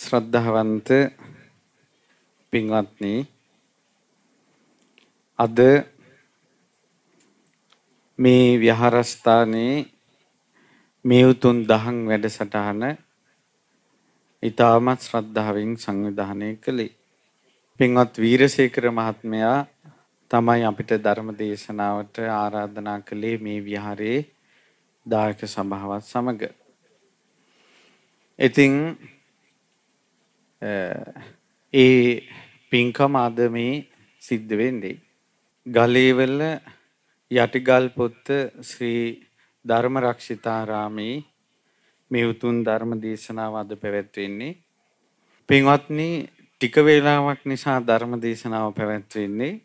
ශ්‍රද්ධාවන්ත පින්වත්නි අද මේ විහාරස්ථානයේ මේ උතුම් දහම් වැඩසටහන ඊටමත් ශ්‍රද්ධාවෙන් සංවිධානය කළේ පින්වත් වීරසේකර මහත්මයා තමයි අපිට ධර්ම දේශනාවට ආරාධනා කළේ මේ විහාරයේ දායක සභාවත් සමග. ඉතින් ඒ පින්කම අද මේ සිද්ධ වෙන්නේ. ගලේවල යටිගල් පොත්ත ශ්‍රී ධර්ම රක්ෂිතාරාමේ මේ උතුම් ධර්ම දේශනාව අද පැවැත්වෙන්නේ. පින්වත්නි ටික වේලාවක් නිසා ධර්ම දේශනාව පැවැත්වෙන්නේ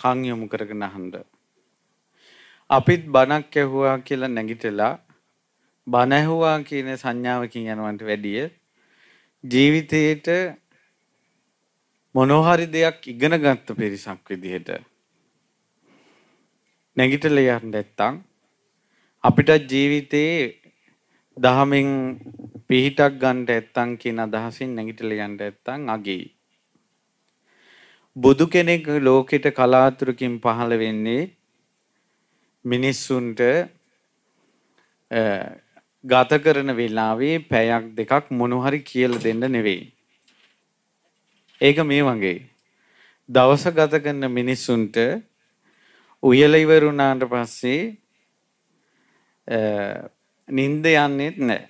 කන් යොමු කරගෙන අහන්න. අපිත් බණක් ඇහුවා කියලා නැගිටලා බණ ඇහුවා කියන සංඥාවකින් යනවන්ට වැඩිය ජීවිතේට මොනෝහරි දෙයක් ඉගෙන ගත්ත පිරිසක් විදිහට නැගිටල යන්න නැත්තම් අපිට ජීවිතේ දහමෙන් පිහිටක් ගන්නට ඇත්තම් කියන අදහසින් නැගිටල යන්න ඇත්තම් අගෙයි. බුදු කෙනෙක් ලෝකෙට කලාතුරකින් පහළ වෙන්නේ මිනිස්සුන්ට ගත කරන වෙලාවේ පැයක් දෙකක් මොනහරි කියල දෙන්න නෙවෙයි. ඒක මේ වගේ. දවස ගත කරන මිනිස්සුන්ට උයල ඉවරුණාට පස්සේ නින්ද යන්නේත් නැහැ.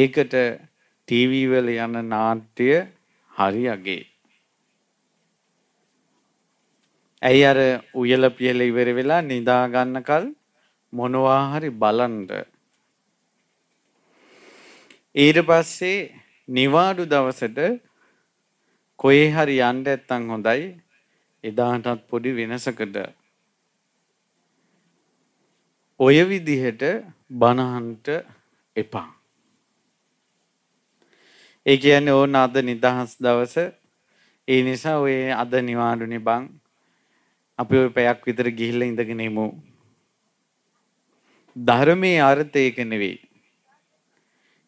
ඒකට ටීවී වල යන නාට්‍ය හරි අගේ. ඇයි අර උයල පියල ඉවර වෙලා නිදා ගන්නකල් මොනවා හරි බලන්න ඊට පස්සේ නිවාඩු දවසට කොහේ හරි යන්න ඇත්තම් හොඳයි. එදාටත් පොඩි වෙනසකට ඔය විදිහට බනහන්ට එපා. ඒ කියන්නේ ඕන අද නිදහස් දවස ඒ නිසා ඔය අද නිවාඩුනේ බං අපි ඔය පැයක් විතර ගිහිල්ලා ඉඳගෙන ඉමු. ධර්මයේ අර්ථය ඒක නෙවෙයි.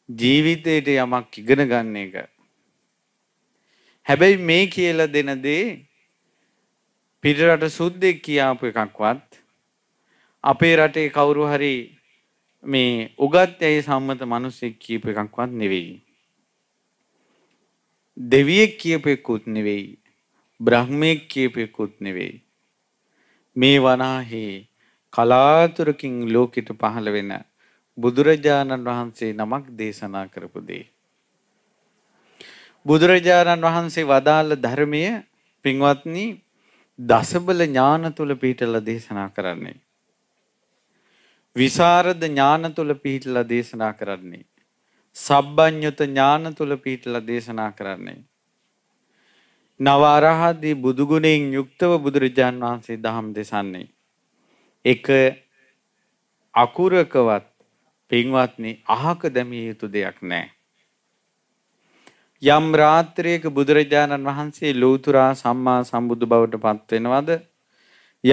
ජීවිතයට යමක් ඉගෙන ගන්න එක. හැබැයි මේ කියලා දෙන දේ පිටරට සුද්දෙක් කියාපු එකක්වත් අපේ රටේ කවුරු හරි මේ උගත් ඇයි සම්මත මිනිස්සෙක් කියපු එකක්වත් නෙවෙයි. දෙවියෙක් කියපු එකකුත් නෙවෙයි. බ්‍රහ්මයෙක් කියපු එකකුත් නෙවෙයි. මේ වනාහි කලාතුරකින් ලෝකෙට පහළ වෙන බුදුරජාණන් වහන්සේ නමක් දේශනා කරපු දේ. බුදුරජාණන් වහන්සේ වදාළ ධර්මය පින්වත්නි දසබල ඥාන තුල පිටලා දේශනා කරන්නේ. විසරද ඥාන තුල පිහිටලා දේශනා කරන්නේ. සබ්බඤ්‍යත ඥාන තුල පිහිටලා දේශනා කරන්නේ. නව අරහදී බුදු ගුණයෙන් යුක්තව බුදුරජාන් වහන්සේ දහම් දෙසන්නේ. එක අකුරකවත් පින්වත්නි අහක දැමිය යුතු දෙයක් නැහැ. යම් රාත්‍රියක බුදුරජාණන් වහන්සේ ලෝතුරා සම්මා සම්බුදු බවට පත් වෙනවද?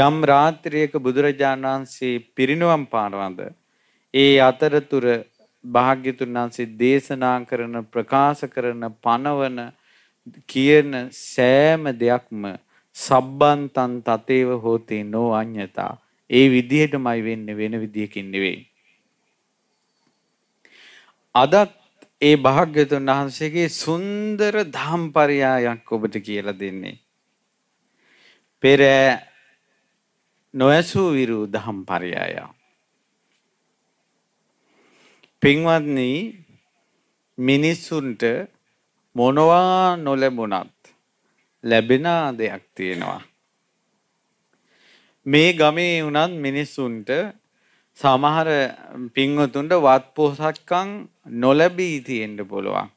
යම් රාත්‍රියක බුදුරජාණන් වහන්සේ පිරිනුවම් පානවද? ඒ අතරතුර භාග්‍යතුන් වහන්සේ දේශනා කරන ප්‍රකාශ කරන පනවන කියන සෑම දෙයක්ම සබ්බන්තන් තතේව හෝතේ නෝ අඤ්ඤතා ඒ විදිහටමයි වෙන්නේ වෙන විදිහකින් නෙවෙයි අදත් ඒ භාග්‍යතුන් වහන්සේගේ සුන්දර ධම්පරයායක් ඔබට කියලා දෙන්නේ. පෙර නොඇසූ විරු ධම්පරයාය. පින්වත්නි මිනිස්සුන්ට මොනවා නොලැබුණත් ලැබෙන දෙයක් තියෙනවා. මේ ගමේ වුණත් මිනිස්සුන්ට සමහර පින්වතුන්ට වත් පොහසත්කම් නොලැබී තියෙන්න පුළුවන්.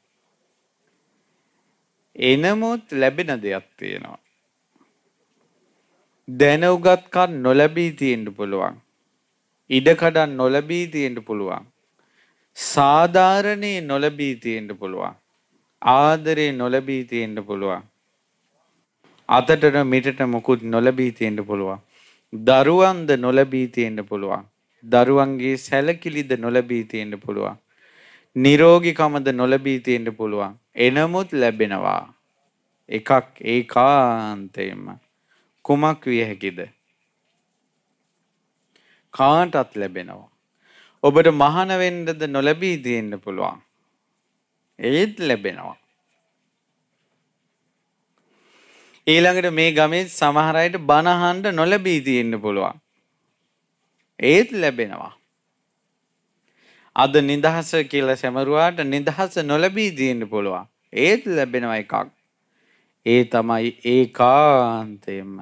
එනමුත් ලැබෙන දෙයක් තියෙනවා. දැන උගත්කම් නොලැබී තියෙන්න පුළුවන්. ඉඩකඩම් නොලැබී තියෙන්න පුළුවන්. සාධාරණේ නොලැබී තියෙන්න පුළුවන්. ආදරේ නොලැබී තියෙන්න පුළුවන්. අතටට මිටට මොකුත් නොලැබී තියෙන්න පුළුවන්. දරුවන්ද නොලැබී තියෙන්න පුළුවන්. දරුවන්ගේ සැලකිලිද නොලැබී තියෙන්න පුළුවන්. නිරෝගිකමද නොලැබී තියෙන්න පුළුවන්. එනමුත් ලැබෙනවා. එකක් ඒකාන්තයෙන්ම. කුමක් විය හැකිද? කාටත් ලැබෙනවා. ඔබට මහාන වෙන්නද නොලැබී තියෙන්න පුළුවන්. ඒත් ලැබෙනවා. ඊළඟට මේ ගමේ සමහර අයට බනහන්න නොලැබී තියෙන්න පුළුවන්. ඒත් ලැබෙනවා. අද නිදහස කියලා සැමරුවාට නිදහස නොලැබී තියෙන්න පුළුවන්. ඒත් ලැබෙනවා එකක්. ඒ තමයි ඒකාන්තයෙන්ම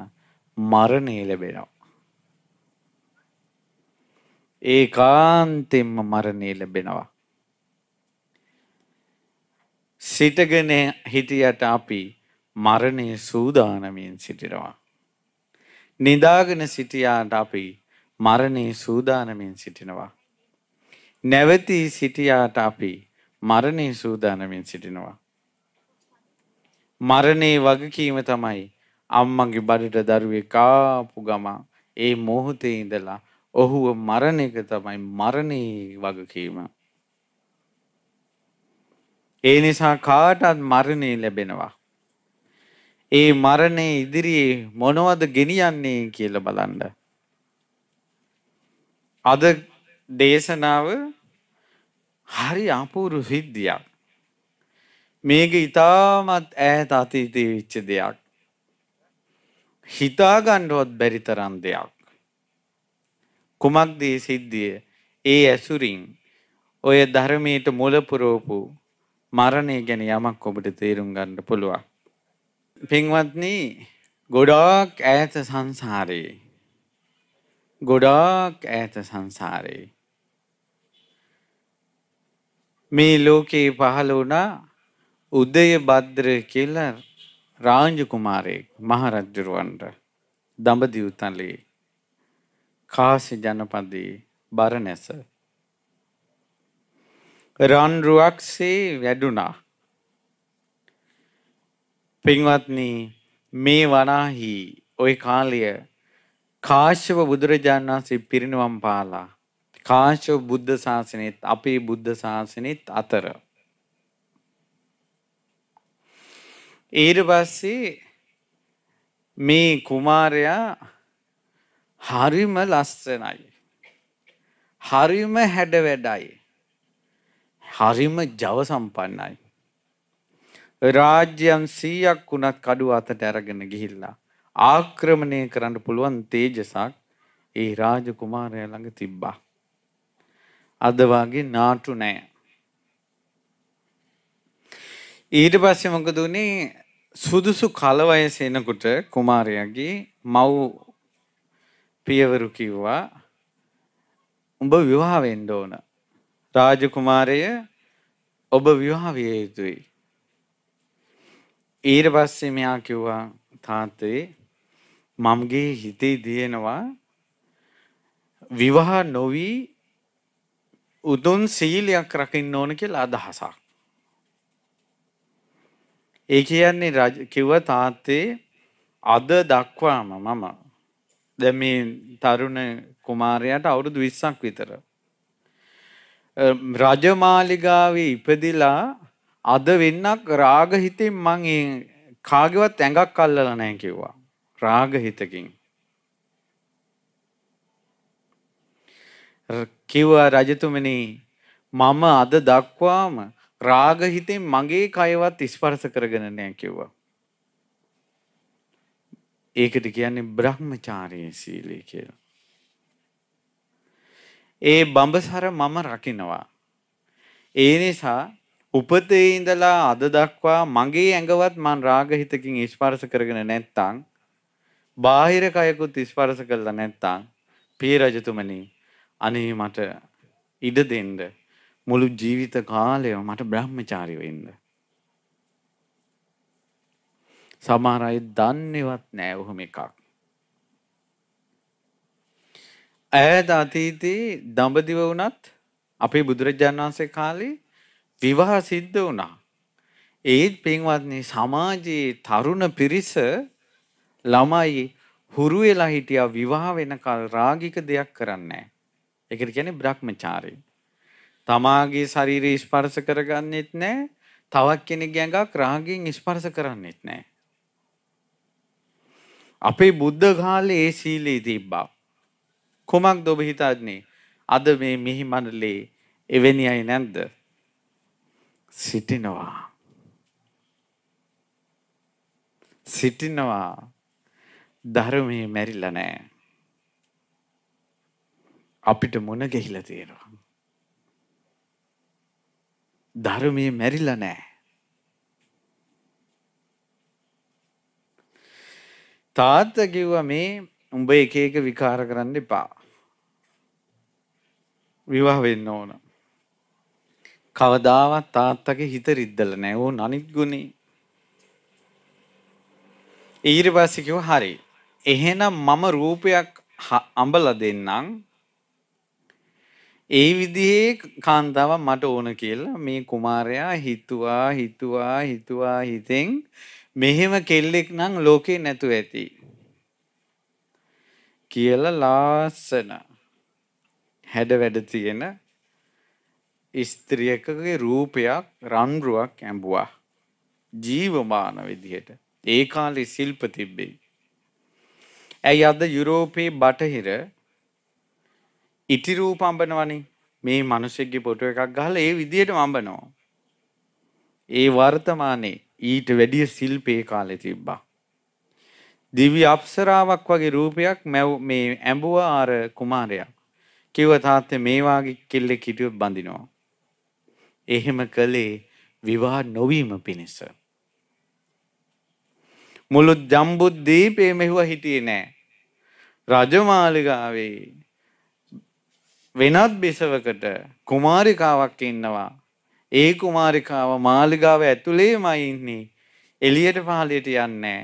මරණය ලැබෙනවා. ඒකාන්තයෙන්ම මරණය ලැබෙනවා. සිටගෙන හිටියට අපි මරණය සූදානමින් සිටිනවා. නිදාගෙන සිටියාට අපි මරණය සූදානමින් සිටිනවා. නැවතී සිටියාට අපි මරණේ සූදානමින් සිටිනවා. මරණේ වගකීම තමයි අම්මගේ බඩට දරුවේ කාපු ගම ඒ මොහොතේ ඉඳලා ඔහුව මරණ එක තමයි මරණේ වගකීම. ඒ නිසා කාටත් මරණේ ලැබෙනවා. ඒ මරණේ ඉදිරියේ මොනවද ගෙනියන්නේ කියලා බලන්න. අද දේශනාව හරි අපූරු සිද්ධියක්. මේක ඉතාමත් ඈත අතීතයේ වෙච්ච දෙයක්. හිතා ගන්නවත් බැරි තරම් දෙයක්. කුමක්ද මේ සිද්ධිය? ඒ ඇසුරින් ඔය ධර්මයට මුල පුරවපු මරණය ගැන යමක් ඔබට තේරුම් ගන්න පුළුවන්. පින්වත්නි, ගොඩාක් ඈත සංසාරේ ගොඩාක් ඈත සංසාරේ මේ ලෝකේ පහළ වුණා උදය භද්‍ර කියලා රාජ කුමාරයෙක් මහරජුරවන්ට දඹදිව තලයේ කාසි ජනපදයේ බරණැස රන්රුවක්සේ වැඩුණා. පින්වත්නි මේ වනාහි ওই කාලය කාශ්‍යප බුදුරජාණන් වහන්සේ පිරිනවම් පාලා කාශ්‍යප බුද්ධ ශාසනයත් අපේ බුද්ධ ශාසනයත් අතර. ඊට පස්සේ මේ කුමාරයා හරිම ලස්සනයි. හරිම හැඩ වැඩයි. හරිම ජව සම්පන්නයි. රාජ්‍යම් 100ක් වුණත් කඩුව අතට අරගෙන ගිහිල්ලා ආක්‍රමණය කරන්න පුළුවන් තේජසක් ඒ රාජකුමාරයා ළඟ තිබ්බා. අද වගේ නාටු නෑ. ඊට පස්සේ මොකද උනේ සුදුසු කල වයස එනකොට කුමාරයාගේ මව් පියවරු කිව්වා උඹ විවාහ වෙන්න ඕන. රාජකුමාරය ඔබ විවාහ විය යුතුයි. ඊට පස්සේ මෙයා කිව්වා තාත්තේ මම්ගේ හිතේ දිනනවා විවාහ නොවී උදුන් සීලයක් රකින්න ඕන කියලා අදහසක්. ඒ කියන්නේ කිව්ව තාත්තේ අද දක්වාම මම දැ මේ තරුණ කුමාරයට අවුරුදු විස්සක් විතර. රජමාලිගාව ඉපදිලා අද වෙන්නක් රාගහිතින් මං කාගවත් ඇඟක් කල්ලල නෑ කිව්වා. රාගහිතකින්. කිව්වා රජතුමනි මම අද දක්වාම රාග හිතෙන් මගේ කයවත් ස්පර්ශ කරගෙන නෑ කිව්වා. ඒකට කියන්නේ බ්‍රහ්මචාරී සීලය කියලා. ඒ බඹසර මම රකිනවා. ඒ නිසා උපතේ ඉඳලා අද දක්වා මගේ ඇඟවත් මං රාගහිතකින් ස්පර්ශ කරගෙන නැත්තම් බාහිර කයකුත් ස්පර්ශ කළා නැත්තම් පිය රජතුමනි අනේ මට ඉඩ දෙන්න මුළු ජීවිත කාලයම මට බ්‍රහ්මචාරී වෙන්න. සමහර අය දන්නේවත් නෑ ඔහොම එකක්. ඈත අතීතේ දඹදිව වුණත් අපේ බුදුරජාණන් වහන්සේ කාලේ විවාහ සිද්ධ වුණා. ඒත් පින්වත්නි සමාජයේ තරුණ පිරිස ළමයි හුරු වෙලා හිටියා විවාහ වෙනකල් රාගික දෙයක් කරන්නේ නැහැ. ඒකට කියන්නේ බ්‍රහ්මචාරී. තමාගේ ශරීරය ස්පර්ශ කරගන්නෙත් නැහැ. තවක් කෙනෙක්ගේ ඇඟක් රාගයෙන් ස්පර්ශ කරන්නෙත් නැහැ. අපේ බුද්ධ කාලේ ඒ සීලී තිබ්බා. කොමක්ද ඔබ හිතන්නේ? අද මේ මිහි මනලේ එවැනි අය නැද්ද? සිටිනවා. සිටිනවා. ධර්මයේ මැරිලා නැහැ. අපිට මොන ගෙහිලා තියෙනවා. ධර්මයේ මැරිලා නෑ. තාත්ත කිව්වා මේ උඹ එක එක විකාර කරන්න එපා. විවාහ වෙන්න ඕන. කවදාවත් තාත්තගේ හිත රිද්දල නෑ ඕ අනිත් ගුණේ. ඊට පස්සේ කිව්වා හරි. එහෙනම් මම රූපයක් අඹලා දෙන්නම් ඒ විදිහේ කාන්තාවක් මට ඕන කියලා මේ කුමාරයා හිතුවා හිතුවා හිතුවා හිතෙන් මෙහෙම කෙල්ලෙක් නම් ලෝකේ නැතු ඇති කියලා ලාස්සන හැඩ වැඩ තියෙන ස්ත්‍රියකගේ රූපයක් රන්රුවක් ඇඹුවා ජීවමාන විදිහට ඒ කාලේ ශිල්ප තිබ්බේ. ඇයි අද යුරෝපයේ බටහිර ඉතිරූප අඹනවනේ මේ මිනිස්සෙක්ගේ ෆොටෝ එකක් ගහලා ඒ විදිහටම අඹනවා. ඒ වර්තමානයේ ඊට වැඩිය ශිල්පේ කාලේ තිබ්බා. දිවි අප්සරාවක් වගේ රූපයක් මේ ඇඹුව ආර කුමාරයා. කිව්ව තාත්තේ මේ වාගේ කෙල්ලෙක් හිටියොත් බඳිනවා. එහෙම කළේ විවාහ නොවීම පිණිස. මුළු ජම්බුද්දීපේ මෙහුව හිටියේ නෑ. රජමාලිගාවේ වෙනත් බිසවකට කුමාරිකාවක් ඉන්නවා. ඒ කුමාරිකාව මාලිගාව ඇතුළේමයි ඉන්නේ. එළියට පහළට යන්නේ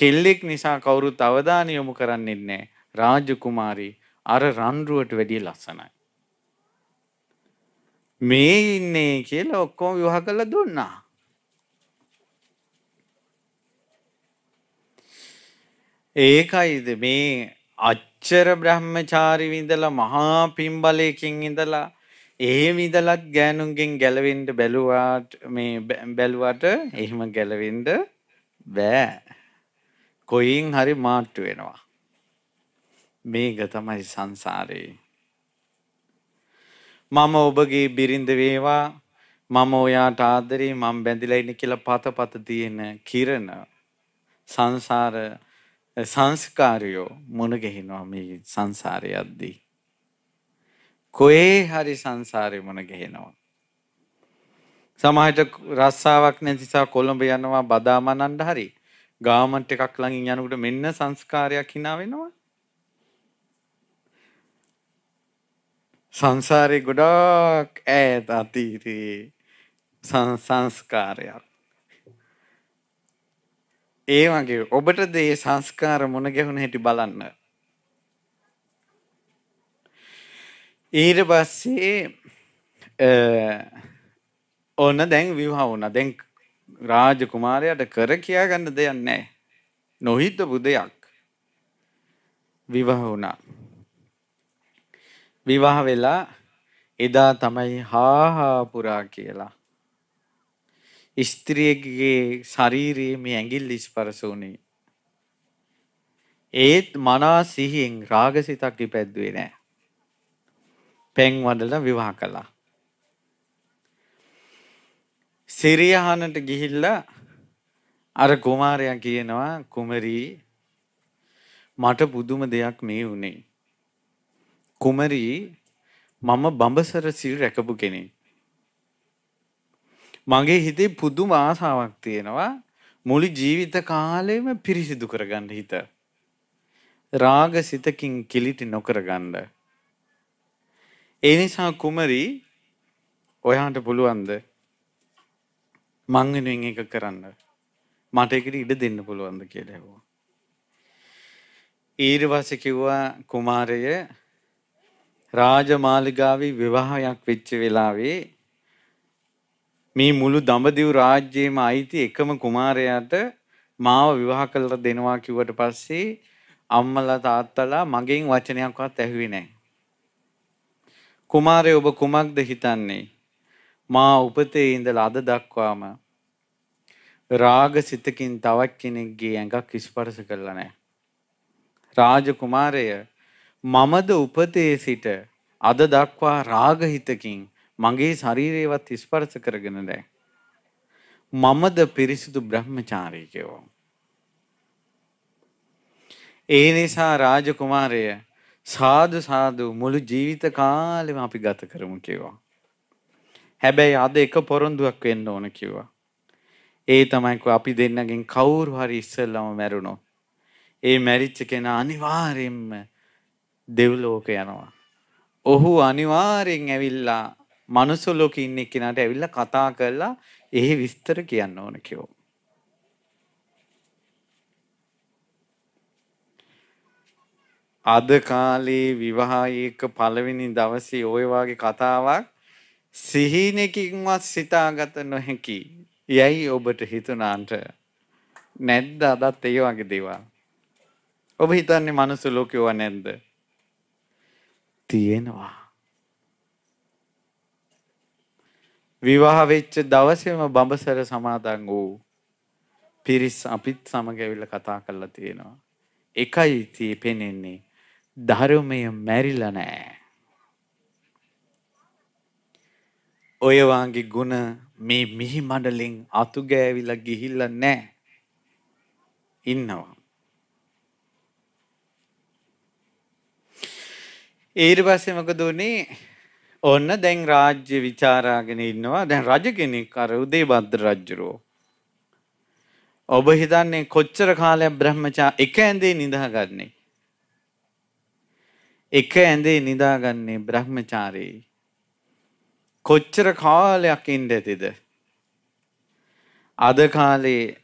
කෙල්ලෙක් නිසා කවුරුත් අවධානය යොමු කරන්නේ නැහැ. රාජකුමාරි අර රන්රුවට වැඩිය ලස්සනයි. මේ ඉන්නේ කියලා ඔක්කොම විවාහ කරලා දුන්නා. ඒකයිද මේ කොච්චර බ්‍රහ්මචාරි විඳලා මහා පිම්බලයකින් ඉඳලා එහෙම ඉඳලත් ගෑනුන්ගෙන් ගැලවෙන්න බැලුවාට මේ බැලුවට එහෙම ගැලවෙන්න බෑ. කොයින් හරි මාට්ටු වෙනවා. මේක තමයි සංසාරේ. මම ඔබගේ බිරිඳ වේවා මම ඔයාට ආදරේ මම බැඳිලා ඉන්නේ කියලා පතපත තියෙන කිරණ සංසාර සංස්කාරයෝ මොනගෙහිනවා මේ සංසාරය අද්දී. කොේ හරි සංසාරය මොනගෙහෙනවා. සමහට රස්සාාවක් නැතිසා කොළඹ යනවා බදාමනන්ඩ හරි ගාමන්ට එකක් ළඟින් යනකුට මෙන්න සංස්කාරයක් හිනාවෙනවා. සංසාරය ගොඩක් ඇත් අතීරයේ සංසංස්කාරයක්. ඒ වගේ ඔබට දේ සංස්කාර මොන ගැහුණ හැටි බලන්න. ඊට පස්සේ ඕන දැන් විවාහ වුණා. දැන් රාජ කුමාරයාට කර කියා ගන්න දෙයක් නැහැ. නොහිතපු දෙයක්. විවාහ වුණා. විවාහ වෙලා එදා තමයි හාහා පුරා කියලා ස්ත්‍රියගේ ශරීරයේ මේ ඇඟිල්ල ස්පර්ශ වුණේ. ඒත් මනා සිහියෙන් රාගසිතක් ඉපැද්දුවේ නෑ. පෙන් වඩලා විවාහ කළා. සිරියහනට ගිහිල්ලා අර කුමාරයා කියනවා කුමරී මට පුදුම දෙයක් මේ වුණේ. කුමරී මම බඹසර සිල් රැකපු කෙනෙක්. මගේ හිතේ පුදුම ආසාවක් තියෙනවා මුළු ජීවිත කාලෙම පිරිසිදු කරගන්න හිත. රාග සිතකින් කිලිටි නොකරගන්න. ඒ නිසා කුමරි ඔයාට පුළුවන්ද මං වෙනුවෙන් එක කරන්න. මට ඒකට ඉඩ දෙන්න පුළුවන්ද කියලා ඇහුවා. ඊට පස්සේ කිව්වා කුමාරය රාජමාලිගාවේ විවාහයක් වෙච්ච වෙලාවේ මේ මුළු දඹදිව් රාජ්‍යයේම අයිති එකම කුමාරයාට මාව විවාහ කරලා දෙනවා කිව්වට පස්සේ අම්මලා තාත්තලා මගෙන් වචනයක්වත් ඇහුවේ නැහැ. කුමාරය ඔබ කුමක්ද හිතන්නේ? මා උපතේ ඉඳලා අද දක්වාම රාග සිතකින් තවත් කෙනෙක්ගේ ඇඟක් ස්පර්ශ කළා නැහැ. රාජකුමාරය මමද උපතේ සිට අද දක්වා රාග හිතකින් මගේ ශරීරයවත් ස්පර්ශ කරගෙන නැහැ. මමද පිරිසිදු බ්‍රහ්මචාරීකයෝ. ඒ නිසා රාජකුමාරය සාදු සාදු මුළු ජීවිත කාලෙම අපි ගත කරමු කිව්වා. හැබැයි අද එක පොරොන්දුවක් වෙන්න ඕන කිව්වා. ඒ තමයි අපි දෙන්නගෙන් කවුරු හරි ඉස්සෙල්ලම මැරුණොත් ඒ මැරිච්ච කෙනා අනිවාර්යෙන්ම දෙව්ලෝක යනවා. ඔහු අනිවාර්යෙන් ඇවිල්ලා මනුස්ස ලෝකේ ඉන්න එක්කෙනාට ඇවිල්ලා කතා කරලා එහි විස්තර කියන්න ඕන කිව්වා. අද කාලේ විවාහයක පළවෙනි දවසේ ওই වගේ කතාවක් සිහිනකින්වත් සිතාගත නොහැකි. යයි ඔබට හිතුණාන්ට නැද්ද අදත් ඒ වගේ දේවල්? ඔබ හිතන්නේ මනුස්ස ලෝකේ ඕවා නැද්ද? තියෙනවා. විවාහ වෙච්ච දවසේම බඹසර සමාදන් වූ පිරිස් අපිත් සමග ඇවිල්ලා කතා කරලා තියෙනවා. එකයි තී පෙනෙන්නේ ධර්මය මැරිලා නැහැ. ඔය වාගේ ಗುಣ මේ මිහි මඩලෙන් අතු ගෑවිලා ගිහිල්ලා නැහැ. ඉන්නවා. ඊට පස්සේ මොකද උනේ? ඔන්න දැන් රාජ්‍ය ਵਿਚාරාගෙන ඉන්නවා. දැන් රජ කෙනෙක් අර උදේබද්ද රජුරෝ. ඔබ හිතන්නේ කොච්චර කාලයක් බ්‍රහ්මචා එක ඇඳේ නිදාගන්නේ. එක ඇඳේ නිදාගන්නේ බ්‍රහ්මචාරී. කොච්චර කාලයක් ඉන්න ඇතිද. අද කාලේ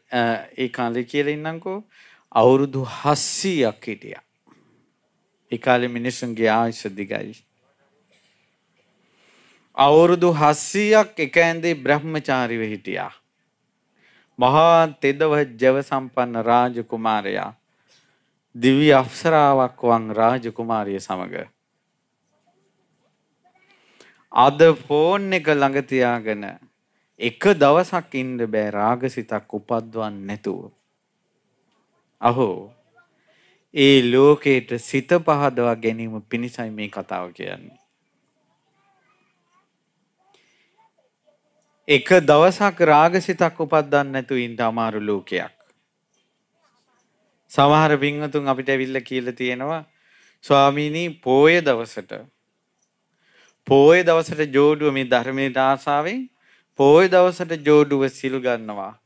ඒ කාලෙ කියල ඉන්නංකෝ අවුරුදු හස්සීයක් හිටිය. එකකාලෙ මිනිසුන්ගේ ආයුෂ දිගයි. අවුරුදු හස්සීයක් එක ඇන්දේ බ්‍රහ්මචාරිව හිටියා. මහා තෙදව ජව සම්පන්න රාජකුමාරයා දිවි අෆ්සරාවක් වන් රාජකුමාරිය සමඟ. අද ෆෝන් එක ළඟතියාගෙන එක දවසක් ඉන්න බෑ රාගසිතක් උපද්වන් නැතුව. අහෝ ඒ ලෝකයට සිත පහදවා ගැනීම පිණිසයි මේ කතාව කියන්නේ. එක දවසක් රාගසිතක් උපද්දන්න නැතු ඉන්න අමාරු ලෝකයක්. සමහර පින්වතුන් අපිට ඇවිල්ලා කියලා තියෙනවා ස්වාමීනි පෝය දවසට පෝය දවසට ජෝඩුව මේ ධර්මයට ආසාවෙන් පෝය දවසට ජෝඩුව සිල් ගන්නවා.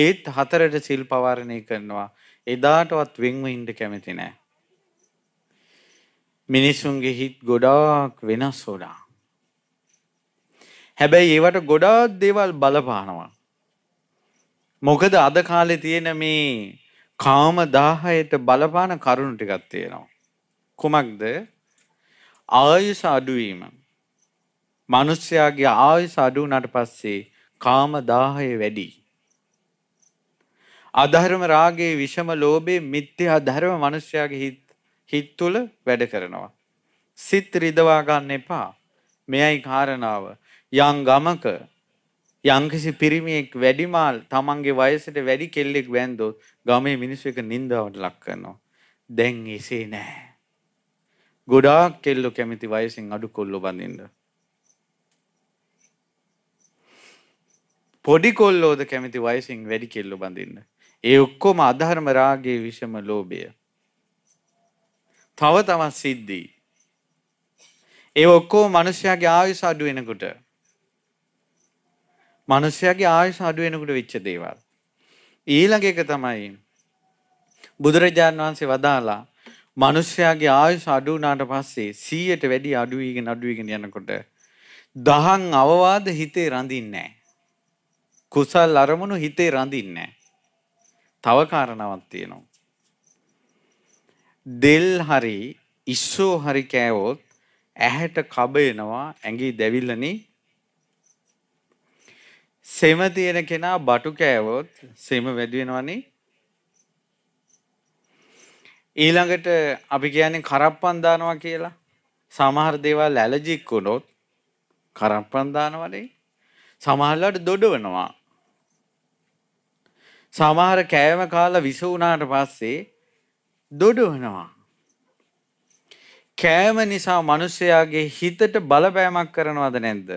ඒත් හතරට සිල් පවාරණය කරනවා. එදාටවත් වෙන්ව ඉන්න කැමති නෑ. මිනිසුන්ගේ හිත් ගොඩාක් වෙනස් වුණා. හැබැයි ඒවට ගොඩාක් දේවල් බලපානවා. මොකද අද කාලේ තියෙන මේ කාම දාහයට බලපාන කරුණු ටිකක් තියෙනවා. කුමක්ද? ආයුෂ අඩුවීම. මිනිස්යාගේ ආයුෂ අඩු වුණාට පස්සේ කාම දාහය වැඩි. අධර්ම රාගයේ විෂම ලෝභයේ මිත්‍යා ධර්ම මිනිස්යාගේ හිත හිත් තුළ වැඩ කරනවා. සිත් රිදවා ගන්න එපා. මෙයයි කාරණාව. යම් ගමක යම්කිසි පිරිමියෙක් වැඩිමාල් තමන්ගේ වයසට වැඩි කෙල්ලෙක් වැන්දොත් ගමේ මිනිස්සු එක නින්දාවට ලක් කරනවා. දැන් එසේ නෑ. ගොඩාක් කෙල්ලෝ කැමති වයසින් අඩු කොල්ලෝ බඳින්න. පොඩි කොල්ලෝද කැමති වයසින් වැඩි කෙල්ලෝ බඳින්න. ඒ ඔක්කොම අධර්ම රාගයේ විෂම ලෝභය. තව තමන් සිද්ධි. ඒ ඔක්කොම මිනිස්යාගේ ආයුෂ අඩු වෙනකොට මනුෂ්‍යයාගේ ආයුෂ අඩු වෙනකොට වෙච්ච දේවල්. ඊළඟ එක තමයි බුදුරජාණන් වහන්සේ වදාලා මනුෂ්‍යයාගේ ආයුෂ අඩු වුණාට පස්සේ 100ට වැඩි අඩු වීගෙන අඩු වීගෙන යනකොට දහං අවවාද හිතේ රඳින්නේ නැහැ. කුසල් අරමුණු හිතේ රඳින්නේ නැහැ. තව කාරණාවක් තියෙනවා. දෙල් හරි ඉස්සෝ හරි කෑවොත් ඇහැට කබ එනවා ඇඟේ දැවිල්ලනේ සෙම තියෙන කෙනා බටු කෑවොත් සෙම වැඩි වෙනවනේ. ඊළඟට අපි කියන්නේ කරප්පන් දානවා කියලා. සමහර දේවල් ඇලර්ජික් වුණොත් කරප්පන් දානවනේ. සමහරලාට දොඩවනවා. සමහර කෑම කාලා විස වුණාට පස්සේ දොඩවනවා. කෑම නිසා මිනිසයාගේ හිතට බලපෑමක් කරනවද නැද්ද?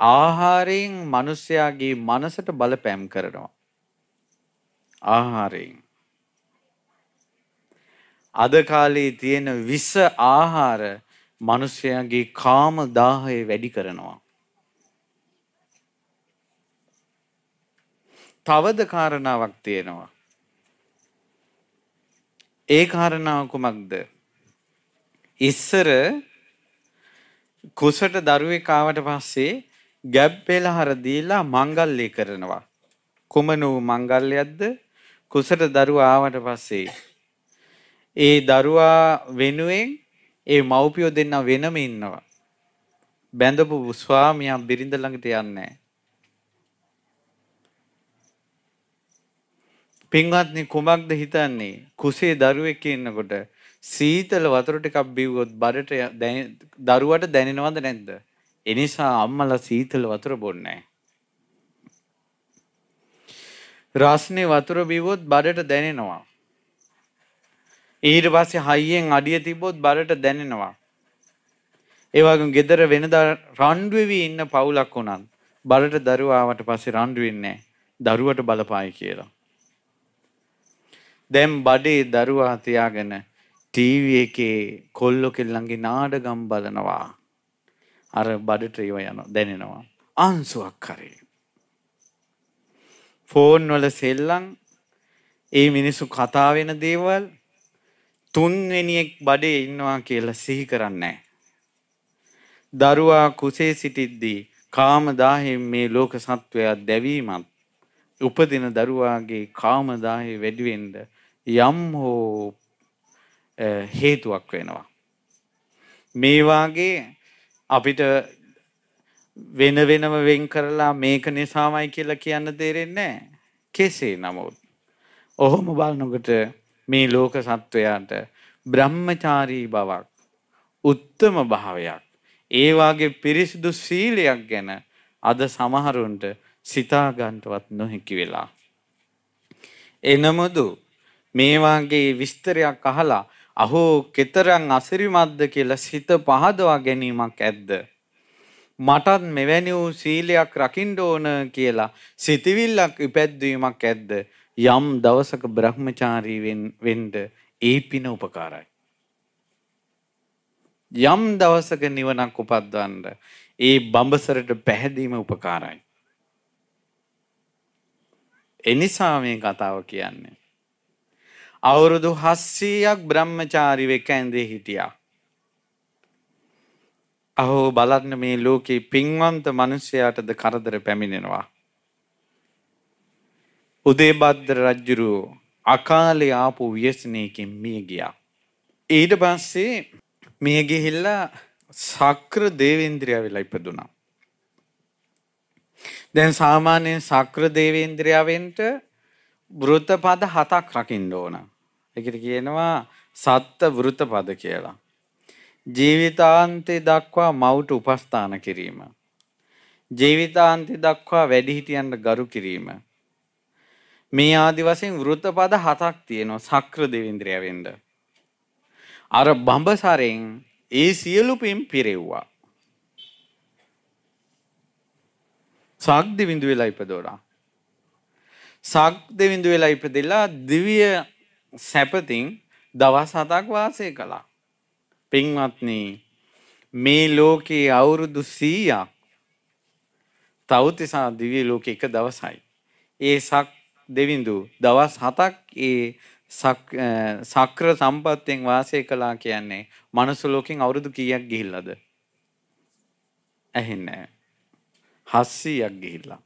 ආහාරයෙන් මිනිස්යාගේ මනසට බලපෑම් කරනවා. ආහාරයෙන්. අද කාලේ තියෙන විස ආහාර මිනිස්යාගේ කාම දාහය වැඩි කරනවා. තවද කාරණාවක් තියෙනවා. ඒ කාරණාව කුමක්ද? ඉස්සර කුසට දරුවෙක් ආවට පස්සේ ගැබ් පෙළහර දීලා මංගල්‍ය කරනවා. කුමන වූ මංගල්‍යයක්ද? කුසට දරුවා ආවට පස්සේ ඒ දරුවා වෙනුවෙන් ඒ මව්පියෝ දෙන්න වෙනම ඉන්නවා. බැඳපු ස්වාමියා බිරිඳ ළඟට යන්නේ පින්වත්නි කුමක්ද හිතන්නේ කුසේ දරුවෙක් ඉන්නකොට සීතල වතුර ටිකක් බිව්වොත් බඩට දරුවට දැනෙනවද නැද්ද එනිසා අම්මලා සීතල වතුර බොන්නේ රස්නේ වතුර බිව්වොත් බඩට දැනෙනවා. ඊට පස්සේ හයියෙන් අඩිය තිබ්බොත් බඩට දැනෙනවා. ඒ වගේම gedara වෙනදා රණ්ඩු වෙවි ඉන්න පවුලක් උනත් බඩට දරුවාවට පස්සේ රණ්ඩු වෙන්නේ දරුවට බලපායි කියලා. දැන් බඩේ දරුවා තියාගෙන ටීවී එකේ කොල්ලෝ කෙල්ලන්ගේ නාඩගම් බලනවා. අර බඩට ඒව යන දැනෙනවා. අංශුවක් කරේ. ෆෝන් වල සෙල්ලම් ඒ මිනිස්සු කතා වෙන දේවල් තුන්වෙනියෙක් බඩේ ඉන්නවා කියලා සිහි කරන්නේ දරුවා කුසේ සිටිද්දී කාම දාහයෙන් මේ ලෝක සත්වයා දැවීමත් උපදින දරුවාගේ කාම දාහය වැඩි වෙන්න යම් හෝ හේතුවක් වෙනවා. මේ වාගේ අපිට වෙන වෙනම වෙන් කරලා මේක නිසාමයි කියලා කියන්න තේරෙන්නේ නැහැ. කෙසේ නමුත් ඔහොම බලනකොට මේ ලෝක සත්වයාට බ්‍රහ්මචාරී බවක් උත්තම භාවයක් ඒ වාගේ පිරිසිදු සීලයක් ගැන අද සමහරුන්ට සිතා ගන්නවත් නොහැකි වෙලා එනමුදු මේ වාගේ විස්තරයක් අහලා අහෝ කෙතරම් අසිරිමත්ද කියලා සිත පහදවා ගැනීමක් ඇද්ද? මටත් මෙවැනි වූ සීලයක් රකින්න ඕන කියලා සිතවිල්ලක් ඉපැද්වීමක් ඇද්ද? යම් දවසක බ්‍රහ්මචාරී වෙන්න ඒ පින උපකාරයි. යම් දවසක නිවනක් උපද්වන්න ඒ බඹසරට පැහැදීම උපකාරයි. එනිසා මේ කතාව කියන්නේ. අවුරුදු හස්සීයක් බ්‍රහ්මචාරිව එක ඇඳේ හිටියා. අහෝ බලන්න මේ ලෝකේ පින්වන්ත මනුස්සයාටද කරදර පැමිණෙනවා. උදේබද්දර රජ්ජුරුවෝ අකාලේ ආපු ව්‍යසනයකින් මිය ගියා. ඊට පස්සේ මිය ගිහිල්ලා සක්‍ර දේවේන්ද්‍රයා වෙලා ඉපදුනා. දැන් සාමාන්‍යයෙන් සක්‍ර දේවේන්ද්‍රයාවෙන්ට වෘත පද හතක් රකින්න ඕන. ඒකට කියනවා සත්ත වෘත පද කියලා. ජීවිතාන්තය දක්වා මවට උපස්ථාන කිරීම. ජීවිතාන්තය දක්වා වැඩිහිටියන්ට ගරු කිරීම. මේ ආදි වශයෙන් වෘත පද හතක් තියෙනවා සක්‍ර දෙවින්ද්‍රය වෙන්න. අර බඹසරෙන් ඒ සියලු පින් පිරෙව්වා. සක් දෙවිඳු වෙලා ඉපදෝරා. සක් දෙවිඳු වෙලා ඉපදෙලා දිවිය සැපතින් දවස් හතක් වාසය කළා. පින්වත්නි මේ ලෝකේ අවුරුදු 100ක් තවතිසා දිව්‍ය ලෝකේ එක දවසයි. ඒ සක් දෙවිඳු දවස් හතක් ඒ සක්‍ර සම්පත්තෙන් වාසය කළා කියන්නේ මනුස්ස ලෝකෙන් අවුරුදු කීයක් ගිහිල්ලාද? ඇහෙන්නේ නැහැ. 700ක් ගිහිල්ලා.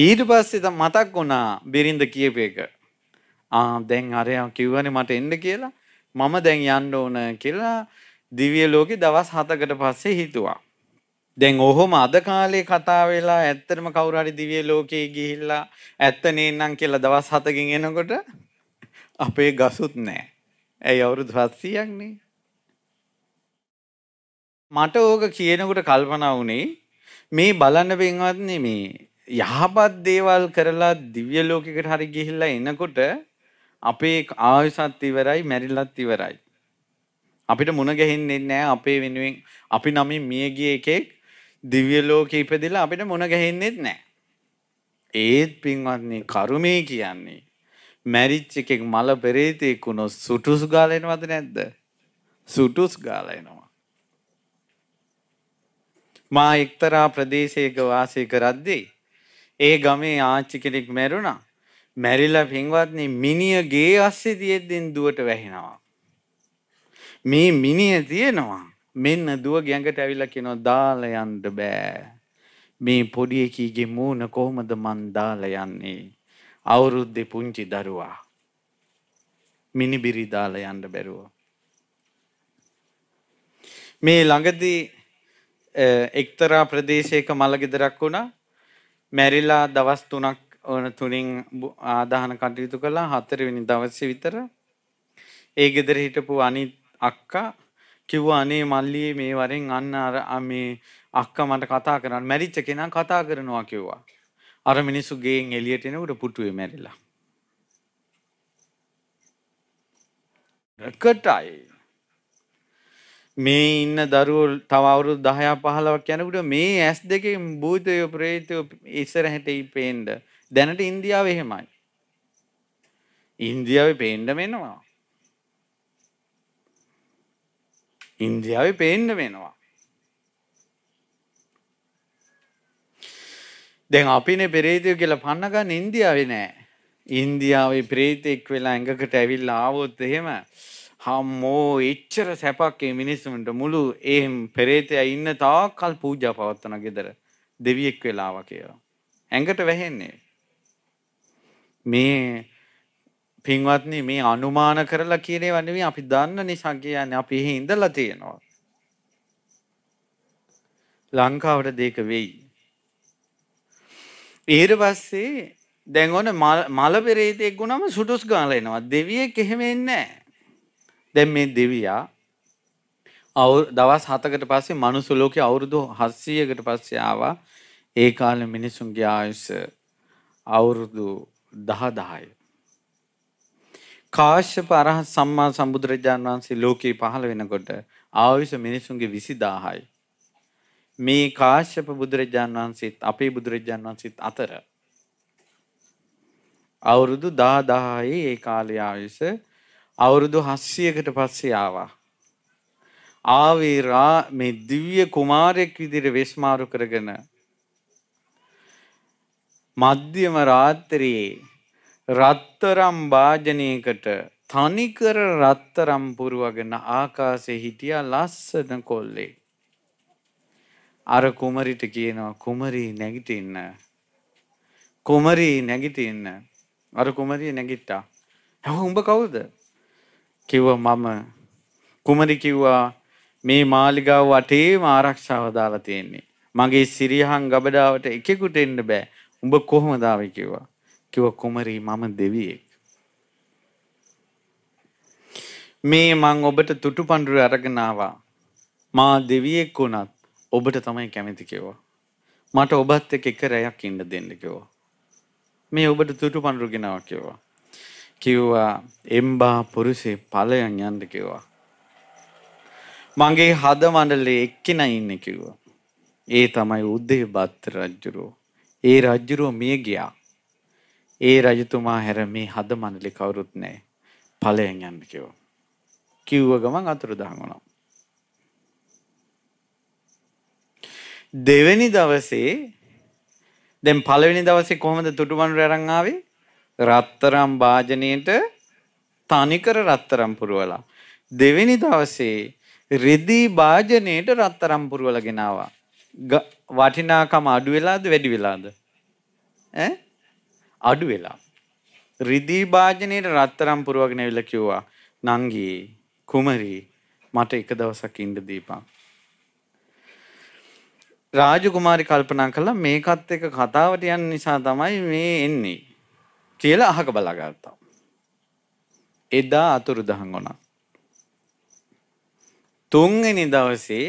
ඊට පස්සේ මතක් වුණා බිරිඳ කියප එක. ආ දැන් අරයා කිව්වනේ මට එන්න කියලා මම දැන් යන්න ඕන කියලා දිව්‍ය ලෝකේ දවස් 7කට පස්සේ හිතුවා. දැන් ඔහොම අද කාලේ කතා වෙලා ඇත්තටම කවුරු හරි දිව්‍ය ලෝකේ ගිහිල්ලා ඇත්ත නේනම් කියලා දවස් 7කින් එනකොට අපේ ගසුත් නැහැ. ඇයි අවුරුදු 700ක් නේ? මට ඕක කියනකොට කල්පනා වුණේ මේ බලන්න බින්වත්නි මේ යහපත් දේවල් කරලා දිව්‍ය ලෝකෙකට හරි ගිහිල්ලා එනකොට අපේ ආයුෂත් ඉවරයි මැරිලත් ඉවරයි. අපිට මුණ ගැහෙන්නේ නැහැ අපේ වෙනුවෙන් අපි නමින් මිය ගිය එකෙක් දිව්‍ය ලෝකෙ ඉපදිලා අපිට මුණ ගැහෙන්නේත් නැහැ. ඒත් පින්වත්නි කර්මය කියන්නේ මැරිච් එකෙක් මල පෙරේතෙක් වුණොත් සුටුස් ගාලා එනවද නැද්ද? සුටුස් ගාලා එනවා. මා එක්තරා ප්‍රදේශයක වාසය කරද්දී ඒ ගමේ ආච්චි කෙනෙක් මැරුණා. මැරිලා පින්වත්නි මිනිය ගේ අස්සේ තියෙද්දින් දුවට වැහෙනවා. මේ මිනිය තියෙනවා. මෙන්න දුව ගැඟට ඇවිල්ලා කියනවා දාලා යන්න බෑ. මේ පොඩි එකීගේ මූණ කොහොමද මන් දාලා යන්නේ? අවුරුද්දේ පුංචි දරුවා. මිනිබිරි දාලා යන්න බැරුව. මේ ළඟදී එක්තරා ප්‍රදේශයක මළගෙදරක් වුණා මැරිලා දවස් 3ක් ඕන තුنين ආදාහන කටයුතු කළා හතරවෙනි දවසේ විතර ඒ ගෙදර හිටපු අනිත් අක්කා කිව්වා අනේ මල්ලියේ මේ වරෙන් අන්න අර මේ අක්කා මට කතා කරන්න මැරිච්ච කෙනා කතා කරනවා කිව්වා. අර මිනිස්සු ගෙයෙන් එළියට එනකොට පුටුවේ මැරිලා. රකටයි මේ ඉන්න දරුවෝ තව අවුරුදු 10ක් 15ක් යනකොට මේ ඇස් දෙකේ භූතය ප්‍රේතය ඉස්සරහට පේන්න. දැනට ඉන්දියාවේ එහෙමයි. ඉන්දියාවේ පේන්න වෙනවා. ඉන්දියාවේ පේන්න වෙනවා. දැන් අපිනේ ප්‍රේතය කියලා පන්න ගන්න ඉන්දියාවේ නෑ. ඉන්දියාවේ ප්‍රේතෙක් වෙලා ඇඟකට ඇවිල්ලා ආවොත් එහෙම හම්මෝ එච්චර සැපක් ඒ මිනිස්සුන්ට මුළු ඒ පෙරේතය ඉන්න තාකල් පූජා පවත්වන ගෙදර දෙවියෙක් වෙලාව කියලා. ඇඟට වැහෙන්නේ. මේ පින්වත්නි මේ අනුමාන කරලා කියනේ වන්නේ අපි දන්න නිසා කියන්නේ අපි එහෙ ඉඳලා තියෙනවා. ලංකාවට දෙක වෙයි. ඊට පස්සේ දැන් ඔන මල පෙරේතෙක් ගුණම සුටුස් ගාලා එනවා. දෙවියෙක් එහෙම එන්නේ නැහැ. දැන් මේ දෙවියා දවස් හතකට පස්සේ මනුස්ස ලෝකේ අවුරුදු 700කට පස්සේ ආවා. ඒ කාලේ මිනිසුන්ගේ ආයුෂ අවුරුදු 10000යි. කාශ්‍යප අරහත් සම්මා සම්බුදුරජාණන් වහන්සේ ලෝකේ පහළ වෙනකොට ආයුෂ මිනිසුන්ගේ 20000යි. මේ කාශ්‍යප බුදුරජාණන් වහන්සේත් අපේ බුදුරජාණන් වහන්සේත් අතර අවුරුදු 10000යි ඒ කාලේ ආයුෂ අවුරුදු 700කට පස්සේ ආවා. ආවේ රා මේ දිව්‍ය කුමාරයෙක් විදිහට වෙස්මාරු කරගෙන මධ්‍යම රාත්‍රියේ රත්තරම් වාජනයකට තනිකර රත්තරම් පුරවගෙන ආකාශේ හිටියා ලස්සන කොල්ලේ. අර කුමරිට කියනවා කුමරී නැගිටින්න. කුමරී නැගිටින්න. අර කුමරිය නැගිට්ටා. "හව උඹ කවුද?" කිව්ව මම කුමරි කිව්වා මේ මාලිගාව වටේම ආරක්ෂාව දාලා තියෙන්නේ. මගේ සිරියහන් ගබඩාවට එකෙකුට එන්න බෑ. උඹ කොහොමද ආවේ කිව්වා. කිව්වා කුමරි මම දෙවියෙක්. මේ මං ඔබට තුටු පඳුර අරගෙන ආවා. මා දෙවියෙක් වුණත් ඔබට තමයි කැමති කිව්වා. මට ඔබත් එක්ක එක රැයක් ඉන්න දෙන්න කිව්වා. මේ ඔබට තුටු පඳුර ගෙනාවා කිව්වා. කිව්වා එම්බා පුරුෂේ ඵලයන් යන්න කිව්වා. මගේ හද මණ්ඩලේ එක්කෙනා ඉන්නේ කිව්වා. ඒ තමයි උදේබත් රජුරෝ. ඒ රජුරෝ මිය ගියා. ඒ රජතුමා හැර මේ හද මණ්ඩලේ කවුරුත් නැහැ. ඵලයන් යන්න කිව්වා. කිව්ව ගමන් අතුරුදහන් වුණා. දෙවෙනි දවසේ දැන් පළවෙනි දවසේ කොහොමද තුටුමණුර අරන් ආවේ? රත්තරම් වාජනයේට තනිකර රත්තරම් පුරවලා දෙවෙනි දවසේ රෙදි වාජනයේට රත්තරම් පුරවලා ගෙනාවා වටිනාකම අඩු වෙලාද වැඩි වෙලාද ඈ අඩු වෙලා රිදි වාජනයේට රත්තරම් පුරවගෙන ඇවිල්ලා කිව්වා නංගි කුමරි මට එක දවසක් ඉන්න දීපන් රාජකුමාරි කල්පනා කළා මේකත් එක කතාවට යන නිසා තමයි මේ එන්නේ කියලා අහක බලාගත්තා. එදා අතුරුදහන් වුණා. තුන්වෙනි දවසේ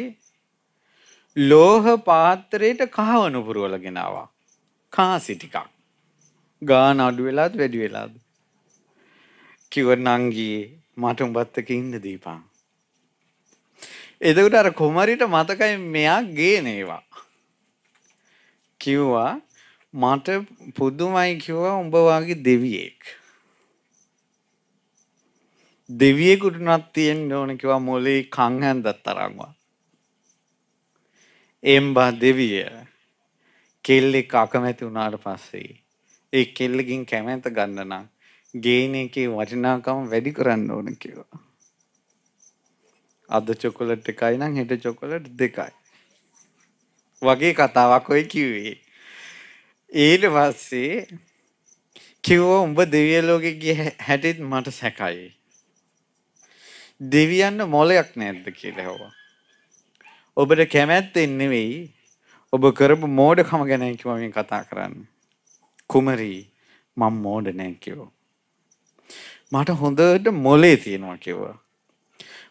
ලෝහ පාත්‍රයට කහවණු පුරවලා ගෙනාවා. කාසි ටිකක්. ගාන අඩු වෙලාද වැඩි වෙලාද? කිව්ව නංගී මට උඹත් එක්ක ඉන්න දීපන්. එතකොට අර කුමරිට මතකයි මෙයා ගේනේවා. කිව්වා මට පුදුමයි කිව්වා උඹ වගේ දෙවියෙක්. දෙවියෙකුට නත් තියෙන්න ඕන කිව්වා මොලේ කන් හැන්දක් තරම්වා. එම්බා දෙවිය කෙල්ලෙක් අකමැති වුණාට පස්සේ ඒ කෙල්ලකින් කැමැත ගන්න නම් ගේන එකේ වටිනාකම වැඩි කරන්න ඕන කිව්වා. අද චොකොලට් එකයි නම් හෙට චොකොලට් දෙකයි. වගේ කතාවක් ඔය කිව්වේ. ඊට පස්සේ කිව්වා උඹ දිව්‍ය ලෝකෙ ගිය හැටිත් මට සැකයි. දෙවියන්ට මොලයක් නැද්ද කියලා ඇහුවා. ඔබට කැමැත්තෙන් නෙවෙයි ඔබ කරපු මෝඩකම ගැන කිව්වා මම කතා කරන්නේ. කුමරී මම මෝඩ නෑ කිව්වා. මට හොඳට මොලේ තියෙනවා කිව්වා.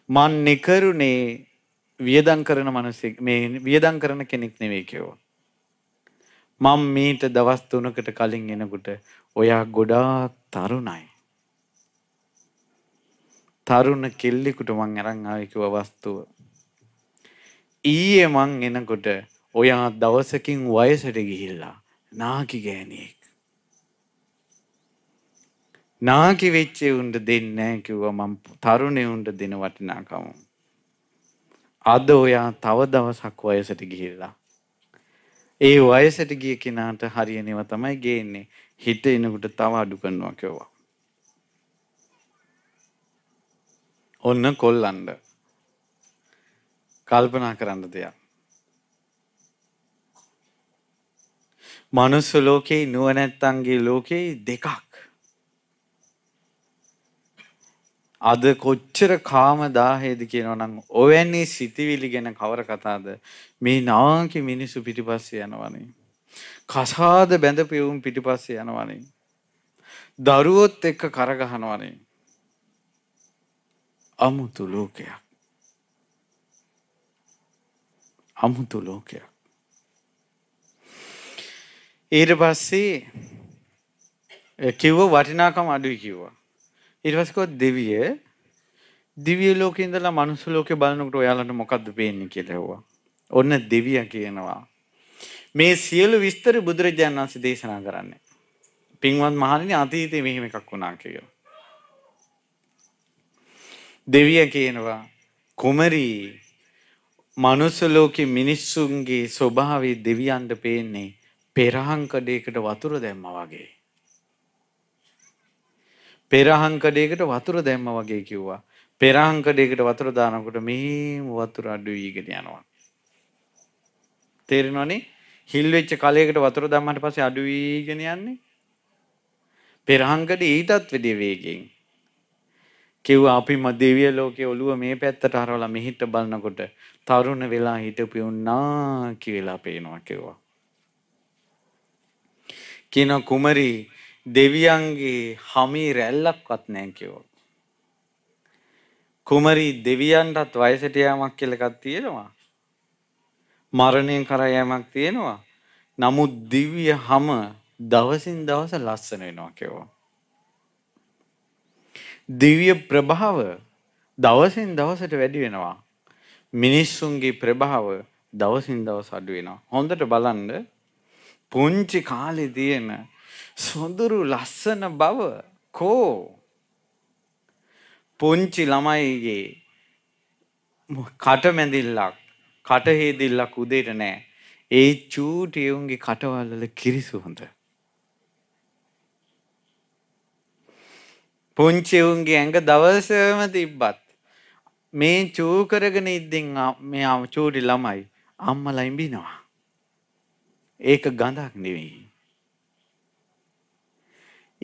මන් නිකරුනේ වියදම් කරන මිනිසෙක් මේ වියදම් කරන කෙනෙක් නෙවෙයි කිව්වා. මම මීට දවස් තුනකට කලින් එනකොට ඔයා ගොඩා තරුණයි. තරුණ කෙල්ලෙකුට මං අරන් ආවේ කිව්ව වස්තුව. ඊයේ මං එනකොට ඔයා දවසකින් වයසට ගිහිල්ලා නාකි ගෑණියෙක්. නාකි වෙච්ච උන්ට දෙන්නේ නැහැ කිව්වා මං තරුණේ උන්ට දෙන වටිනාකම. අද ඔයා තව දවසක් වයසට ගිහිල්ලා ඒ වයසට ගිය කෙනාට හරියනව තමයි ගේන්නේ. හිට එනකොට තව අඩු කරනවා කියවා. ඔන්න කොල්ලන්ඩ. කල්පනා කරන්න දෙයක්. මනුස්ස ලෝකේ නුවණැත්තන්ගේ ලෝකේ දෙකක්. අද කොච්චර කාමදාහයේද කියනවා නම් ඔවැනි සිතිවිලි ගැන කවර කතාද මේ නාකි මිනිසු පිටිපස්සේ යනවනේ. කසාද බැඳ පියුම් පිටිපස්සේ යනවනේ. දරුවොත් එක්ක කරගහනවනේ. අමුතු ලෝකයක්. අමුතු ලෝකයක්. ඊට පස්සේ කිව්ව වටිනාකම අඩුයි කිව්වා. ඊට පස්සේ කොහොත් දෙවිය දිව්‍ය ලෝකේ ඉඳලා මනුස්ස ලෝකේ බලනකොට ඔයාලට මොකද්ද පේන්නේ කියලා ඇහුවා. ඔන්න දෙවියා කියනවා මේ සියලු විස්තර බුදුරජාණන් වහන්සේ දේශනා කරන්නේ. පින්වත් මහණෙනි අතීතයේ මෙහෙම එකක් වුණා කියලා. දෙවිය කියනවා කුමරි මනුස්ස ලෝකේ මිනිස්සුන්ගේ ස්වභාවය දෙවියන්ට පේන්නේ පෙරහන් කඩේකට වතුර දැම්මා වගේ. පෙරහංකඩයකට වතුර දැම්ම වගේ කිව්වා. පෙරහංකඩයකට වතුර දානකොට මෙහෙම වතුර අඩු වීගෙන යනවා. තේරෙනවනේ? හිල් වෙච්ච කලයකට වතුර දැම්මට පස්සේ අඩු වීගෙන යන්නේ. පෙරහංකඩේ ඊටත් වැඩිය වේගෙන්. කිව්වා අපිම දෙවිය ලෝකයේ ඔළුව මේ පැත්තට හරවලා මෙහිට බලනකොට තරුණ වෙලා හිටපු උන්නා කියලා පේනවා කිව්වා. කියන කුමරී දෙවියන්ගේ හමී රැල්ලක්වත් නැහැ කිව්වා. කුමරි දෙවියන්ටත් වයසට යෑමක් කියලා එකක් තියෙනවා. මරණයෙන් කරා යෑමක් තියෙනවා. නමුත් දිව්‍ය හම දවසින් දවස ලස්සන වෙනවා කිව්වා. දිව්‍ය ප්‍රභාව දවසින් දවසට වැඩි වෙනවා. මිනිස්සුන්ගේ ප්‍රභාව දවසින් දවස අඩු වෙනවා. හොඳට බලන්න පුංචි කාලේ තියෙන සොඳුරු ලස්සන බව කෝ පුංචි ළමයිගේ කටමැඳිල්ලක් කටහේදිල්ලක් උදේට නෑ ඒ චූටියුන්ගේ කටවල්ලල කිරිසු හොඳ පුංචිවුන්ගේ ඇඟ දවසම තිබ්බත් මේ චූකරගෙන ඉද්දිං මෙයාම චූටි ළමයි අම්මලා ඉඹිනවා ඒක ගඳක් නෙවෙයි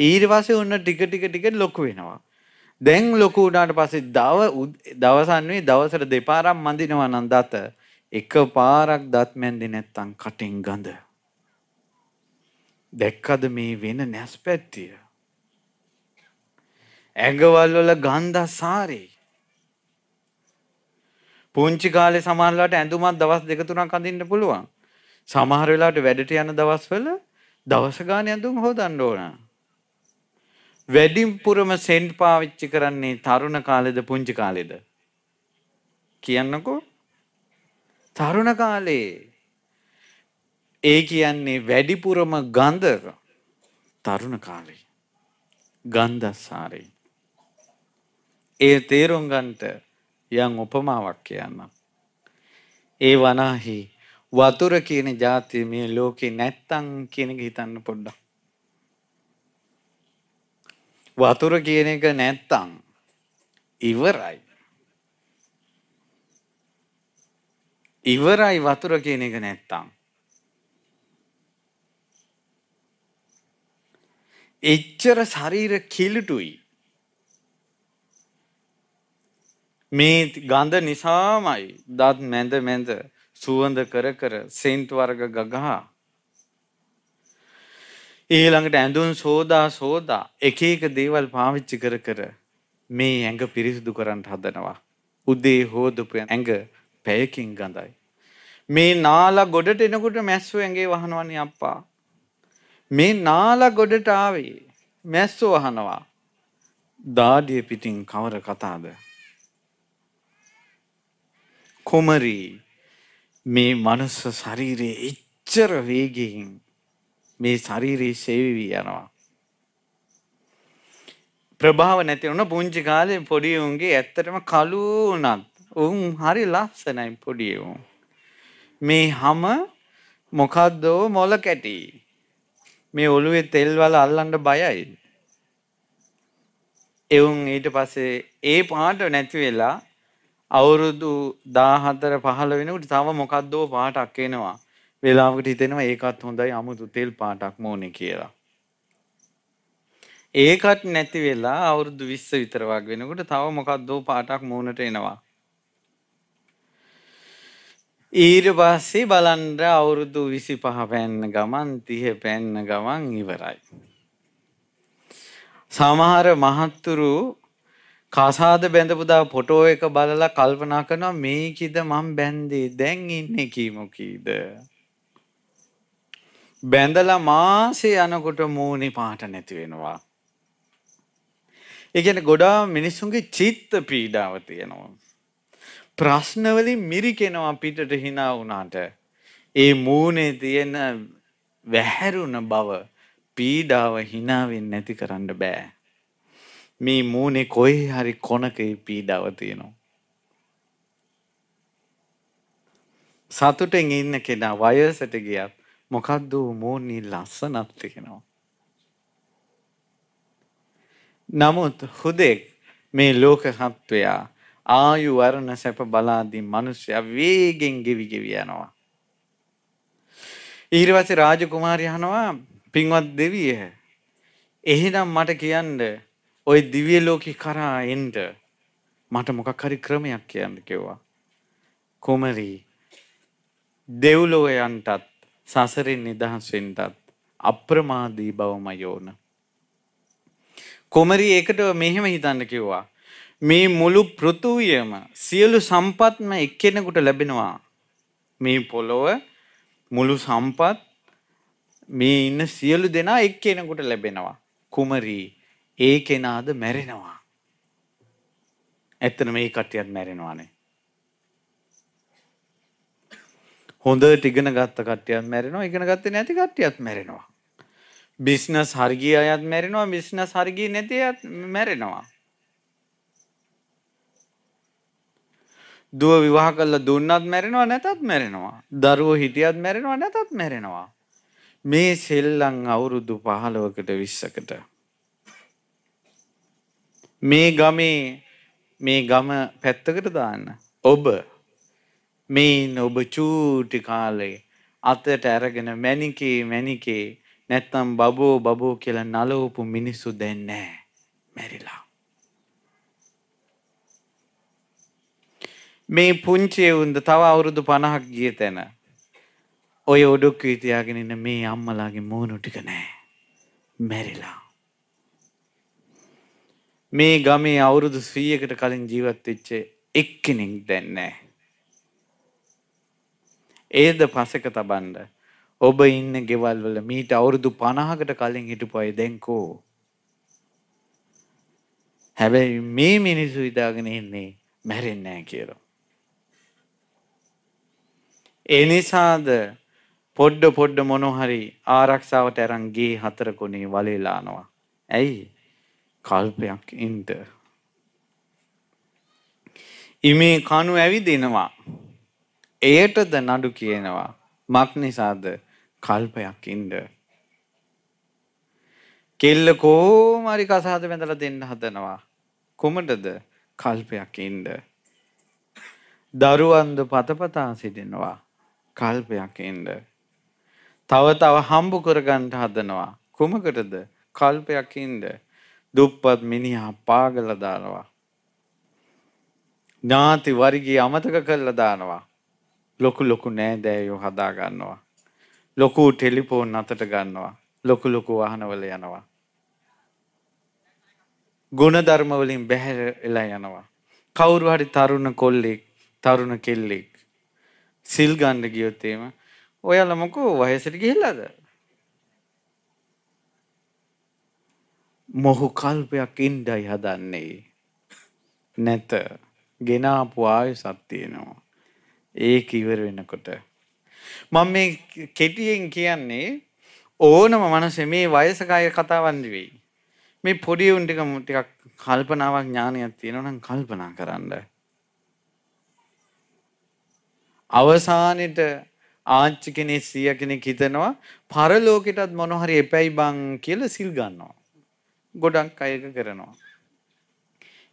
ඊර්වාසේ ඔන්න ටික ටික ටික ලොකු වෙනවා. දැන් ලොකු වුණාට පස්සේ දව දවසන්නේ දවසට දෙපාරක් මඳිනවා නම් දත එක පාරක් දත් මැන්දි නැත්තම් කටෙන් ගඳ. දැක්කද මේ වෙන නැස්පැත්තිය. ඇඟවල් වල ගන්ධ සාරේ. පුංචි කාලේ සමහරලාට ඇඳුමක් දවස් දෙක තුනක් අඳින්න පුළුවන්. සමහර වෙලාවට වැඩට යන දවස්වල දවස ගානේ ඇඳුම් හොදන්න ඕන. වැඩිම්පුරම සෙන්ට් පාවිච්චි කරන්නේ තරුණ කාලෙද පුංචි කාලෙද කියන්නකෝ තරුණ කාලේ ඒ කියන්නේ වැඩිපුරම ගන්ධ තරුණ කාලේ ගන්ධස්සාරේ ඒ තේරුම් ගන්නට යම් උපමාවක් කියන්නම් ඒ වනාහි වතුර කියන જાතිය මේ ලෝකේ නැත්තම් කියන එක හිතන්න පොඩ්ඩක් වතුර කියන එක නැත්තම් ඉවරයි. ඉවරයි වතුර කියන එක නැත්තම්. එච්චර ශරීර කිලුටුයි. මේ ගඳ නිසාමයි දත් මැද මැද සුවඳ කර කර සෙන්ට් වර්ග ගගහා ඊළඟට ඇඳුන් සෝදා සෝදා එක එක දේවල් පාවිච්චි කර කර මේ ඇඟ පිරිසිදු කරන්න හදනවා. උදේ හෝදපු ඇඟ පැයකින් ගඳයි. මේ නාලා ගොඩට එනකොට මැස්සෝ ඇඟේ වහනවනේ අප්පා. මේ නාලා ගොඩට ආවේ මැස්සෝ වහනවා. දාඩිය පිටින් කවර කතාද? කොමරි මේ මනුස්ස ශරීරයේ එච්චර වේගයෙන් මේ ශාරීරික සෙවිවි යනවා. ප්‍රභාව නැති වුණ පුංචි කාලේ පොඩි උන්ගේ ඇත්තටම කළු උනත් උන් හරි ලස්සනයි පොඩි උන්. මේ හැම මොකද්ද මොල කැටි. මේ ඔළුවේ තෙල් වල අල්ලන්න බයයි. එවුන් ඊට පස්සේ ඒ පාට නැති වෙලා අවුරුදු 14 15 වෙනකොට තව මොකද්දෝ පාටක් එනවා. වෙලාවකට හිතෙනවා ඒකත් හොඳයි අමුතු තෙල් පාටක් මෝනේ කියලා. ඒකත් නැති වෙලා අවුරුදු 20 විතර වගේ වෙනකොට තව මොකක්දෝ පාටක් මූණට එනවා. ඊට පස්සේ බලන්න අවුරුදු 25 පෑන්න ගමන් 30 පෑන්න ගමන් ඉවරයි. සමහර මහත්තුරු කසාද බැඳපුදා ෆොටෝ එක බලලා කල්පනා කරනවා මේකිද මම බැන්දේ දැන් ඉන්නේ කීමකීද බැඳලා මාසේ යනකොට මූණේ පාට නැති වෙනවා. ඒ කියන්නේ ගොඩාක් මිනිස්සුන්ගේ චිත්ත පීඩාව තියෙනවා. ප්‍රශ්නවලින් මිරිකෙනවා පිටට hina වුණාට. ඒ මූණේ තියෙන වැහැරුණ බව පීඩාව hina වෙන්නේ නැති කරන්න බෑ. මේ මූණේ කොහේ හරි කොනකේ පීඩාව තියෙනවා. සතුටෙන් ඉන්න කෙනා වයසට ගියත් මොකද්ද මෝනි ලස්සනත් කියනවා. නමුත් හුදෙක් මේ ලෝක හත්වයා ආයු වර්ණ සැප බලාදී මිනිස්සයා වේගෙන් ගෙවි ගෙවි යනවා. ඊර්වසේ රාජකුමාරී අහනවා පින්වත් දෙවිය එහෙනම් මට කියන්න ওই දිව්‍ය ලෝකේ කරා එන්න මට මොකක් හරි ක්‍රමයක් කියන්න කිව්වා. කුමරී දෙව්ලොව යන්ටත් සසරින් නිදහස් වෙන්නත් අප්‍රමාදී බවම යෝන. කොමරි ඒකට මෙහෙම හිතන්න කිව්වා. මේ මුළු පෘථුවියම සියලු සම්පත්ම එක්කෙනෙකුට ලැබෙනවා. මේ පොළොව මුළු සම්පත් මේ ඉන්න සියලු දෙනා එක්කෙනෙකුට ලැබෙනවා. කුමරී ඒ කෙනාද මැරෙනවා. ඇත්තන මේ කට්ටියත් මැරෙනවානේ. හොඳට ඉගෙන ගත්ත කට්ටියත් මැරෙනවා ඉගෙන ගත්තේ නැති කට්ටියත් මැරෙනවා. බිස්නස් හරිගිය අයත් මැරෙනවා බිස්නස් හරිගිය නැති අයත් මැරෙනවා. දුව විවාහ කළා දුන්නත් මැරෙනවා නැතත් මැරෙනවා. දරුවෝ හිටියත් මැරෙනවා නැතත් මැරෙනවා. මේ සෙල්ලම් අවුරුදු 15කට 20කට මේ ගමේ මේ ගම පැත්තකට දාන්න ඔබ මෙයින් ඔබ චූටි කාලේ අතට අරගෙන මැණිකේ මැණිකේ නැත්තම් බබෝ බබෝ කියලා නලවපු මිනිස්සු දැන් නැහැ. මැරිලා. මේ පුංචි වුන්ද තව අවුරුදු 50ක් ගිය තැන ඔය ඔඩොක්කුවේ තියාගෙන ඉන්න මේ අම්මලාගේ මූණු ටික නෑ මැරිලා මේ ගමේ අවුරුදු 100කට කලින් ජීවත් වෙච්ච එක්කෙනෙක් දැන් නෑ ඒද පසක තබන්න. ඔබ ඉන්න ගෙවල් වල මීට අවුරුදු 50කට කලින් හිටපු අය දැන්කෝ. හැබැයි මේ මිනිස්සු ඉදාගෙන ඉන්නේ මැරෙන්නේ නැහැ කියලා. ඒ නිසාද පොඩ්ඩ පොඩ්ඩ මොන හරි ආරක්ෂාවට අරන් ගේ හතර කොනේ වලේලානවා. ඇයි? කල්පයක් ඉන්න. ඉමේ කණු ඇවිදිනවා. එයටද නඩු කියනවා. මක් නිසාද කල්පයක් ඉන්න. කෙල්ල කෝමරි කසාද වැඳලා දෙන්න හදනවා. කොමටද කල්පයක් ඉන්න. දරුවන්ද පතපතා සිටිනවා. කල්පයක් ඉන්න. තව තව හම්බු කරගන්න හදනවා. කුමකටද කල්පයක් ඉන්න. දුප්පත් මිනිහා පාගල දානවා. ඥාති වර්ගී අමතක කරලා දානවා. ලොකු ලොකු නෑදෑයෝ හදා ගන්නවා. ලොකු ටෙලිෆෝන් අතට ගන්නවා. ලොකු ලොකු වාහනවල යනවා. ගුණධර්ම වලින් බැහැරලා යනවා. කවුරු හරි තරුණ කොල්ලෙක්, තරුණ කෙල්ලෙක් සිල් ගන්න ගියොත් එහෙම ඔයාලා මොකෝ වයසට ගිහිල්ලාද? මොහු කල්පයක් ඉඳයි හදන්නේ. නැත. ගෙනාපු ආයසක් තියෙනවා. ඒක ඉවර වෙනකොට. මම මේ කෙටියෙන් කියන්නේ ඕනම මනසේ මේ වයසක අය කතාවන් නෙවෙයි. මේ පොඩි උන් ටික ටිකක් කල්පනාවක් ඥානයක් තියෙනවා නම් කල්පනා කරන්න. අවසානෙට ආච්චි කෙනෙක් සිය කෙනෙක් හිතනවා පරලෝකෙටත් මොන හරි එපැයි බං කියලා සිල් ගන්නවා. ගොඩක් අයක කරනවා.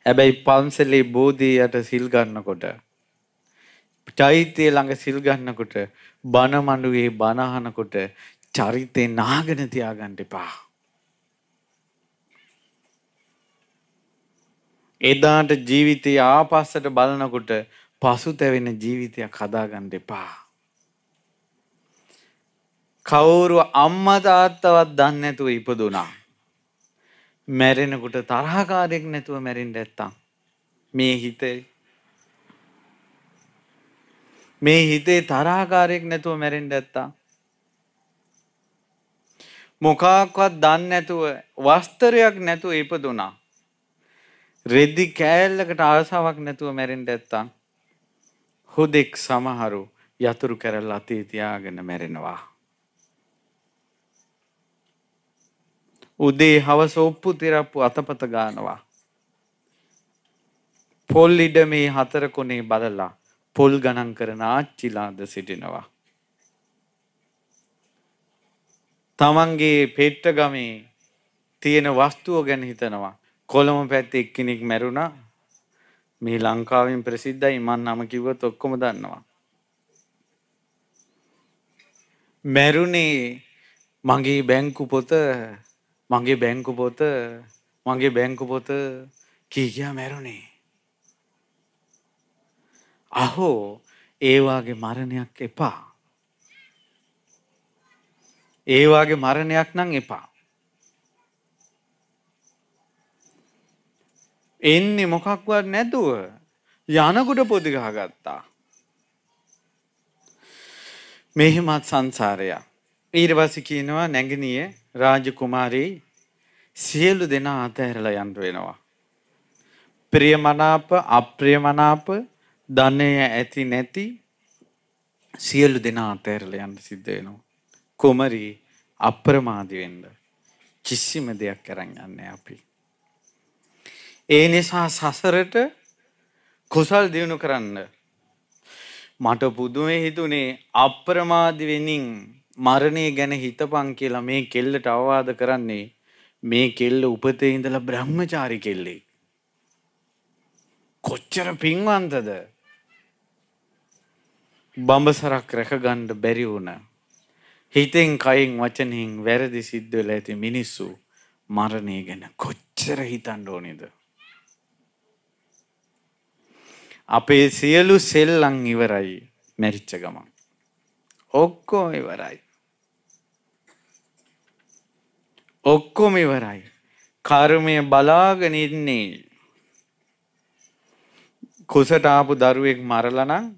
හැබැයි පන්සලේ බෝධියට සිල් ගන්නකොට චෛත්‍යය ළඟ සිල් ගන්නකොට බණ මඬුවේ බණ අහනකොට චරිතේ නාගෙන තියාගන්න එපා. එදාට ජීවිතය ආපස්සට බලනකොට පසුතැවෙන ජීවිතයක් හදාගන්න එපා. කවුරු අම්මා තාත්තවත් දන්නේ නැතුව ඉපදුනා. මැරෙනකොට තරහකාරයෙක් නැතුව මැරෙන්න නැත්තම් මේ හිතේ මේ හිතේ තරහාකාරයෙක් නැතුව මැරෙන්ට ඇත්තා. මොකාක්වත් දන්න නැතුව වස්තරයක් නැතුව ඉපදුනා. රෙද්දි කෑල්ලකට ආසාවක් නැතුව මැරෙන්ට ඇත්තා. හුදෙක් සමහරු යතුරු කැරල් අතේ තියාගෙන මැරෙනවා. උදේ හවස ඔප්පු තිරප්පු අතපත ගානවා. පොල්ලිඩ මේ හතර කොනේ බලලා පොල් ගණන් කරන ආච්චිලාද සිටිනවා. තමන්ගේ පෙට්ට ගමේ තියෙන වස්තුව ගැන හිතනවා. කොළම පැත්ත එක්කෙනෙක් මැරුණා මේ ලංකාවෙන් ප්‍රසිද්ධයි මන් නම කිව්වොත් ඔක්කොම දන්නවා. මැරුණේ මගේ බැංකු පොත මගේ බැංකු පොත මගේ බැංකු පොත කීගයා මැරුණේ අහෝ ඒවාගේ මරණයක් එපා. ඒවාගේ මරණයක් නම් එපා. එන්නේ මොකක්වත් නැතුව යනකුට පොදිගහ ගත්තා. මෙහෙමත් සංසාරයා. ඊරවසි කියනවා නැගිනිය රාජකුමාරී සියලු දෙනා අතහැරලා යන්න වෙනවා. ප්‍රියමනාප අප්‍රියමනාප ධනය ඇති නැති සියලු දෙනා අතෑරලා යන්න සිද්ධ වෙනවා. කුමරි අප්‍රමාදී වෙන්න. කිසිම දෙයක් අරන් යන්නේ අපි. ඒ නිසා සසරට කුසල් දිනු කරන්න මට පුදුමේ හිතුනේ අප්‍රමාදී වෙමින් මරණය ගැන හිතපන් කියලා මේ කෙල්ලට අවවාද කරන්නේ මේ කෙල්ල උපතේ ඉඳලා බ්‍රහ්මචාරි කෙල්ලේ. කොච්චර පින්වන්තද බඹසරක් රැකගණ්ඩ බැරි වුණ. හිතෙන් කයින් වචනයෙන් වැරදි සිද්ධවෙල ඇති මිනිස්සු මරණය ගැන කොච්චර හිතන්ඩ ඕනිද. අපේ සියලු සෙල්ලං ඉවරයි මැරිච්ච ගමන්. ඔක්කෝ ඉවරයි. ඔක්කොම ඉවරයි. කර්මය බලාගෙන ඉන්නේ. කුසට ආපු දරුවෙක් මරලනං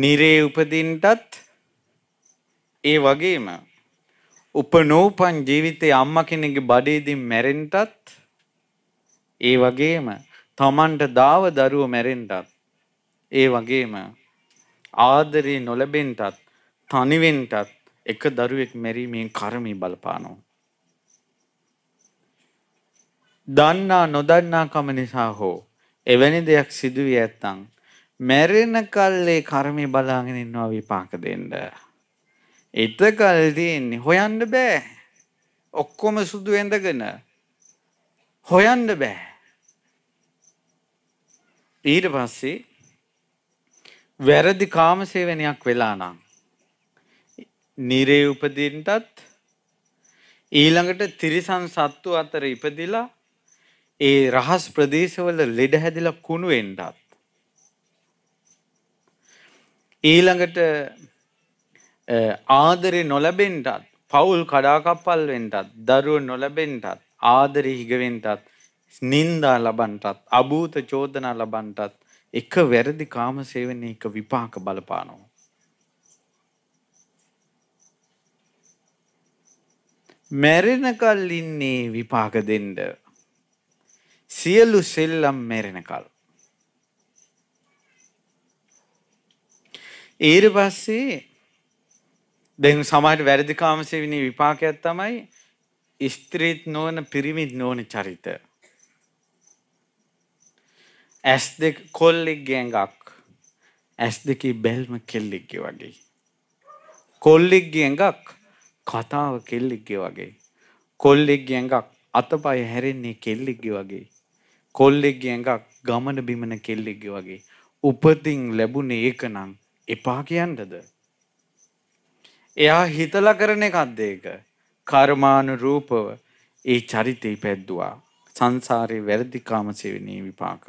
නිරේ උපදින්ටත් ඒ වගේම උපනෝපන් ජීවිතයේ අම්මා කෙනෙක්ගේ බඩේදී මැරෙන්ටත් ඒ වගේම තමන්ට දාව දරුව මැරෙන්ටත් ඒ වගේම ආදරේ නොලැබෙන්ටත් තනිවෙන්ටත් එක දරුවෙක් මැරීමෙන් කර්මී බලපානවා. දන්නා නොදන්නාකම නිසා හෝ එවැනි දෙයක් සිදුවී ඇත්තං මැරෙන කල්ලේ කර්මය බලාගෙන ඉන්නවා විපාක දෙන්න. එතකල් තියෙන්නේ හොයන්න බෑ. ඔක්කොම සුදු ඇඳගෙන හොයන්න බෑ. ඊට පස්සේ වැරදි කාමසේවනයක් වෙලා නම් නිරේ උපදින්ටත් ඊළඟට තිරිසන් සත්තු අතර ඉපදිලා ඒ රහස් ප්‍රදේශවල ලෙඩ හැදිලා කුණු වෙන්නත් ඊළඟට ආදරය නොලැබෙන්ටත් පවුල් කඩාකප්පල් වෙන්ටත් දරුව නොලැබෙන්ටත් ආදරය හිගවෙන්ටත් නින්දා ලබන්ටත් අභූත චෝදනා ලබන්ටත් එක වැරදි කාම සේවන එක විපාක බලපානවා. මැරෙනකල් ඉන්නේ විපාක දෙන්ඩ. සියලු සෙල්ලම් මැරෙනකල්. ඊට පස්සේ දැන් සමහර වැරදි කාමසේවිනී විපාකයක් තමයි ස්ත්‍රීත් නොවන පිරිමිත් නොවන චරිත. ඇස් දෙක කොල්ලෙක්ගේ ඇඟක් ඇස් දෙකේ බැල්ම කෙල්ලෙක්ගේ වගේ. කොල්ලෙක්ගේ ඇඟක් කතාව කෙල්ලෙක්ගේ වගේ. කොල්ලෙක්ගේ ඇඟක් අතපය හැරෙන්නේ කෙල්ලෙක්ගේ වගේ. කොල්ලෙක්ගේ ඇඟක් ගමන බිමන කෙල්ලෙක්ගේ වගේ. උපතින් ලැබුණේ ඒකනම් එපා කියන්නද? එයා හිතලා කරන එකක්ද ඒක? කර්මානුරූපව ඒ චරිතේ පැද්දුවා. සංසාරේ වැරදි කාමසෙවිනේ විපාක.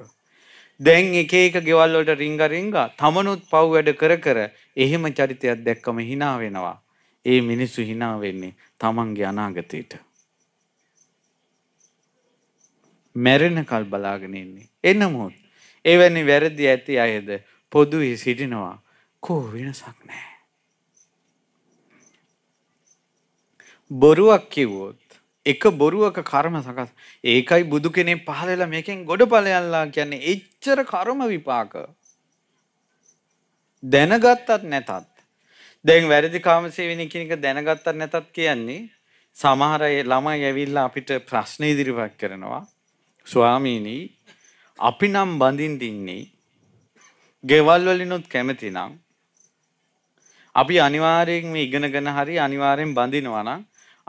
දැන් එක එක ගෙවල් වලට රිංග රිංග තමනුත් පව් වැඩ කර කර එහෙම චරිතයක් දැක්කම hina වෙනවා. ඒ මිනිස්සු hina වෙන්නේ තමන්ගේ අනාගතේට. මැරෙනකල් බලාගෙන ඉන්නේ. එනමුත් එවැනි වැරදි ඇති අයද පොදුවේ සිටිනවා. කෝ වෙනසක් නෑ. බොරුවක් කිව්වොත් එක බොරුවක කර්ම සකස් ඒකයි බුදු කෙනෙක් පහලලා මේකෙන් ගොඩ පලයල්ලා කියන්නේ එච්චර කර්ම විපාක දැනගත්තත් නැතත් දැන් වැරදි කාමසේවණේ කියන එක දැනගත්තත් නැතත් කියන්නේ සමහර ළමයි ඇවිල්ලා අපිට ප්‍රශ්න ඉදිරිපත් කරනවා ස්වාමීනි අපි නම් බඳින්න ඉන්නේ ගෙවල් වලිනුත් කැමති නම් අපි අනිවාර්යෙන් මේ ඉගෙනගෙන හරි අනිවාර්යෙන් බඳිනවා නම්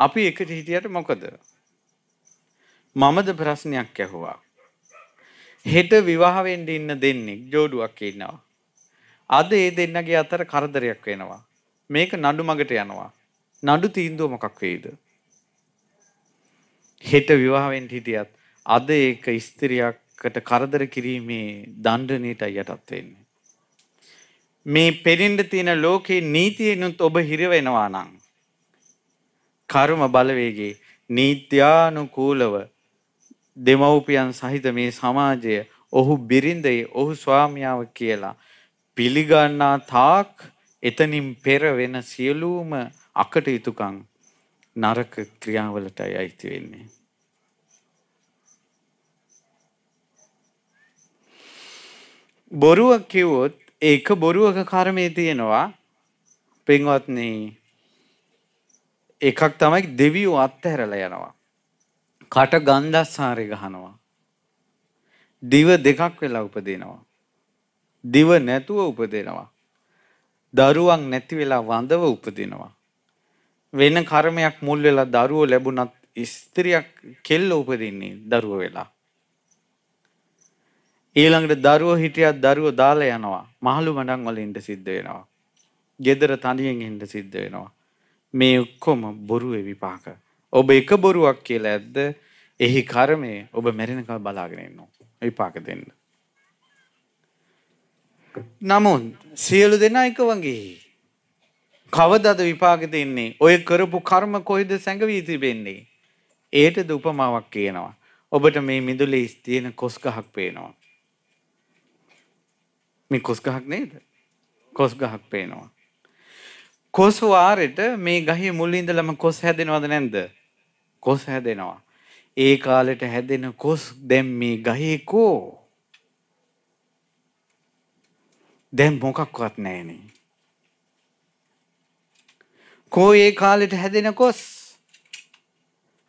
අපි එකට හිටියට මොකද? මමද ප්‍රශ්නයක් ඇහුවා. හෙට විවාහ වෙන්න ඉන්න දෙන්නේ ජෝඩුවක් ඉන්නවා. අද ඒ දෙන්නගේ අතර කරදරයක් වෙනවා. මේක නඩු මගට යනවා. නඩු තීන්දුව මොකක් වෙයිද? හෙට විවාහ වෙන්න හිටියත් අද ඒක ස්ත්‍රියකට කරදර කිරීමේ දඬනීයට යටත් වෙන්නේ. මේ පෙරෙන්ඩ තියෙන ලෝකයේ නීතියනුත් ඔබ හිරවෙනවා නං. කර්ම බලවේගේ නීත්‍යානුකූලව දෙමව්පියන් සහිත මේ සමාජය ඔහු බිරිඳයි ඔහු ස්වාමියාව කියලා පිළිගන්නා තාක් එතනින් පෙර වෙන සියලූම අකටයුතුකං නරක ක්‍රියාවලටයි අයිති වෙන්නේ. බොරුවක් කිව්වොත් ඒක බොරුවක කර්මය තියෙනවා පෙන්වත්න එකක් තමයි දෙවියෝ අත්තහැරල යනවා. කට ගන්දස්සාරය ගහනවා. දිව දෙකක් වෙලා උපදිනවා. දිව නැතුව උපදිනවා. දරුවන් නැති වෙලා වඳව උපදිනවා. වෙන කර්මයක් මුල් වෙලා දරුවෝ ලැබුණත් ස්ත්‍රියක් කෙල්ල උපදින්නේ දරුව වෙලා. ඊළඟට දරුවෝ හිටියත් දරුවෝ දාලා යනවා. මහලු මඩම් වල ඉඳ සිද්ධ වෙනවා. gedara තනියෙන් ඉඳ සිද්ධ වෙනවා. මේ ඔක්කොම බොරුවේ විපාක. ඔබ එක බොරුවක් කියලා ඇද්ද? එහි කර්මය ඔබ මැරෙනකල් බලාගෙන ඉන්නවා. විපාක දෙන්න. නමුත් සියලු දෙනා එක වගේ කවදද විපාක දෙන්නේ? ඔය කරපු කර්ම කොයිද සැඟවී තිබෙන්නේ? ඒටද උපමාවක් කියනවා. ඔබට මේ මිදුලේ තියෙන කොස් ගහක් පේනවා. මේ කොස් ගහක් නේද? කොස් ගහක් පේනවා. කොස් වාරෙට මේ ගහේ මුල ඉඳලම කොස් හැදෙනවද නැන්ද? කොස් හැදෙනවා. ඒ කාලෙට හැදෙන කොස් දැන් මේ ගහේ කෝ. දැන් මොකක්වත් නැහැනේ. කෝ ඒ කාලෙට හැදෙන කොස්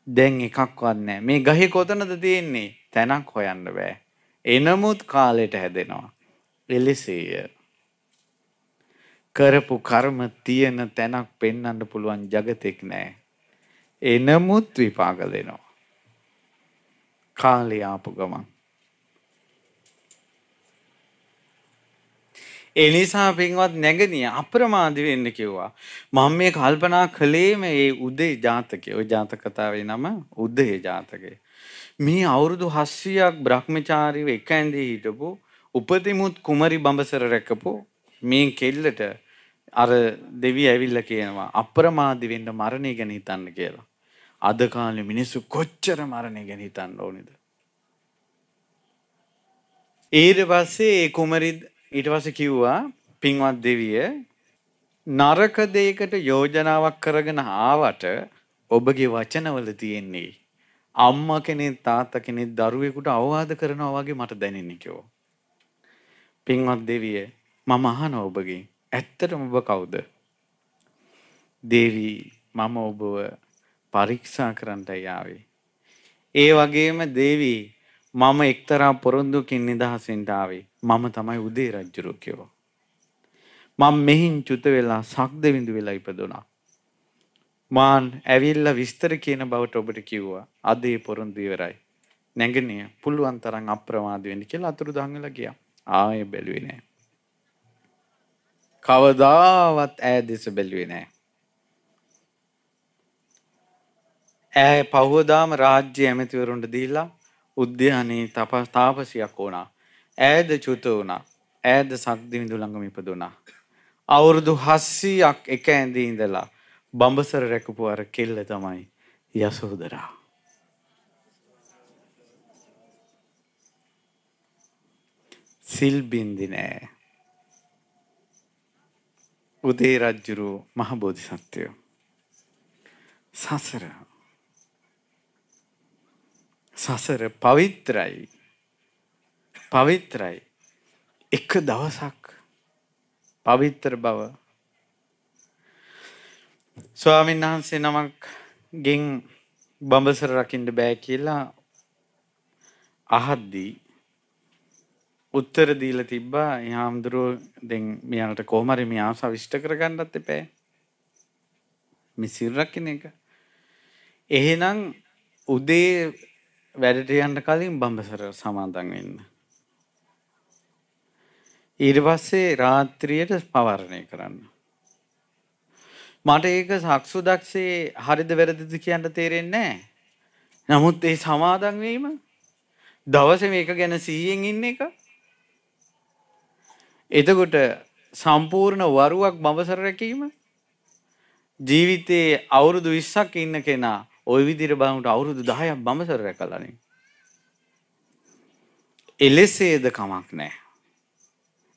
දැන් එකක්වත් නැහැ. මේ ගහේ කොතනද තියෙන්නේ? තැනක් හොයන්න බෑ. එනමුත් කාලෙට හැදෙනවා. එලෙසේය. කරපු කර්ම තියෙන තැනක් පෙන්වන්න පුළුවන් జగතෙක් නෑ. එනමුත් විපාක දෙනවා. කාලේ ආපු ගමන්. ඒ නිසා පින්වත් නැගණිය අප්‍රමාද වෙන්න කිව්වා. මම මේ කල්පනා කළේ මේ උදේ ජාතකයේ, ওই ජාතක කතාවේ නම උදේ ජාතකය. මේ අවුරුදු 700ක් Brahmachariව එක ඇඳේ හිටපු උපතිමුත් කුමරි බඹසර රැකපු මේ කෙල්ලට අර දෙවි ඇවිල්ල කියනවා අප්‍රමාදිවෙන්න මරණය ගැන හිතන්න කියලා. අද කාලෙ මිනිස්සු කොච්චර මරණය ගැන හිතන්න ඕනිද. ඊට පස්සේ ඒ කුමරි ඊට පස්සේ කිව්වා පින්වත් දෙවිය නරක දෙයකට යෝජනාවක් කරගෙන ආවට ඔබගේ වචනවල තියෙන්නේ අම්මා කෙනෙක් තාත්තා කෙනෙක් දරුවෙකුට අවවාද කරනවා වගේ මට දැනෙන්නේ කිව්වා. පින්වත් දෙවිය මම අහන ඔබගේ ඇත්තටම ඔබ කවුද? දේවී මම ඔබව පරීක්ෂා කරන්නයි ආවේ. ඒ වගේම දේවී මම එක්තරා පොරොන්දුකින් නිදහසෙන්ට ආවේ. මම තමයි උදේ රජුරෝ කියවෝ. මම මෙහින් චුත වෙලා සක්දවිඳු වෙලා ඉපදුණා. මාන් ඇවිල්ලා විස්තර කියන බවට ඔබට කිව්වා. අදේ පොරොන්දු ඉවරයි. නැගණිය පුළුවන් තරම් අප්‍රමාද වෙන්න කියලා අතුරුදහන් වෙලා ගියා. ආය බැලුවේ නෑ. කවදාවත් ඈ දෙස බැලුවේ නෑ. ඈ පහුවදාම රාජ්‍ය ඇමතිවරුන්ට දීලා උද්‍යානයේ තපස් තාපසියක් වුණා. ඈද චුත වුණා. ඈද සක්දිවිඳු ළඟම ඉපදුණා. අවුරුදු 700ක් එක ඇඳේ ඉඳලා බඹසර රැකපු අර කෙල්ල තමයි යසෝදරා. සිල් බින්දි නෑ. උදේ රජ්ජුරු මහ බෝධිසත්වයෝ. සසර සසර පවිත්‍රයි පවිත්‍රයි එක දවසක් පවිත්‍ර බව ස්වාමීන් වහන්සේ නමක් ගෙන් බඹසර රකින්න බෑ කියලා අහද්දී උත්තර දීල තිබ්බා හාමුදුරුව දෙන් මෙයාලට කෝමරි මෙයා සවිෂ්ට කරගන්නත් එපෑ මිසිරකින එක එහෙනම් උදේ වැඩට යන්න කලින් බඹසර සමාදන් වෙන්න ඊට පස්සේ රාත්‍රියට පවරණය කරන්න මට ඒක සක්සු දක්ෂේ හරිද වැරදිද කියන්න තේරෙන්නේ නැහැ නමුත් ඒ සමාදන් වීම දවසේ මේක ගැන 100න් ඉන්න එක එතකොට සම්පූර්ණ වරුවක් බඹසර රැකීම ජීවිතයේ අවුරුදු 20ක් ඉන්න කෙනා ওই විදිහට බලනකොට අවුරුදු 10ක් බඹසර රැකලානේ. එලෙසේද කමක් නැහැ.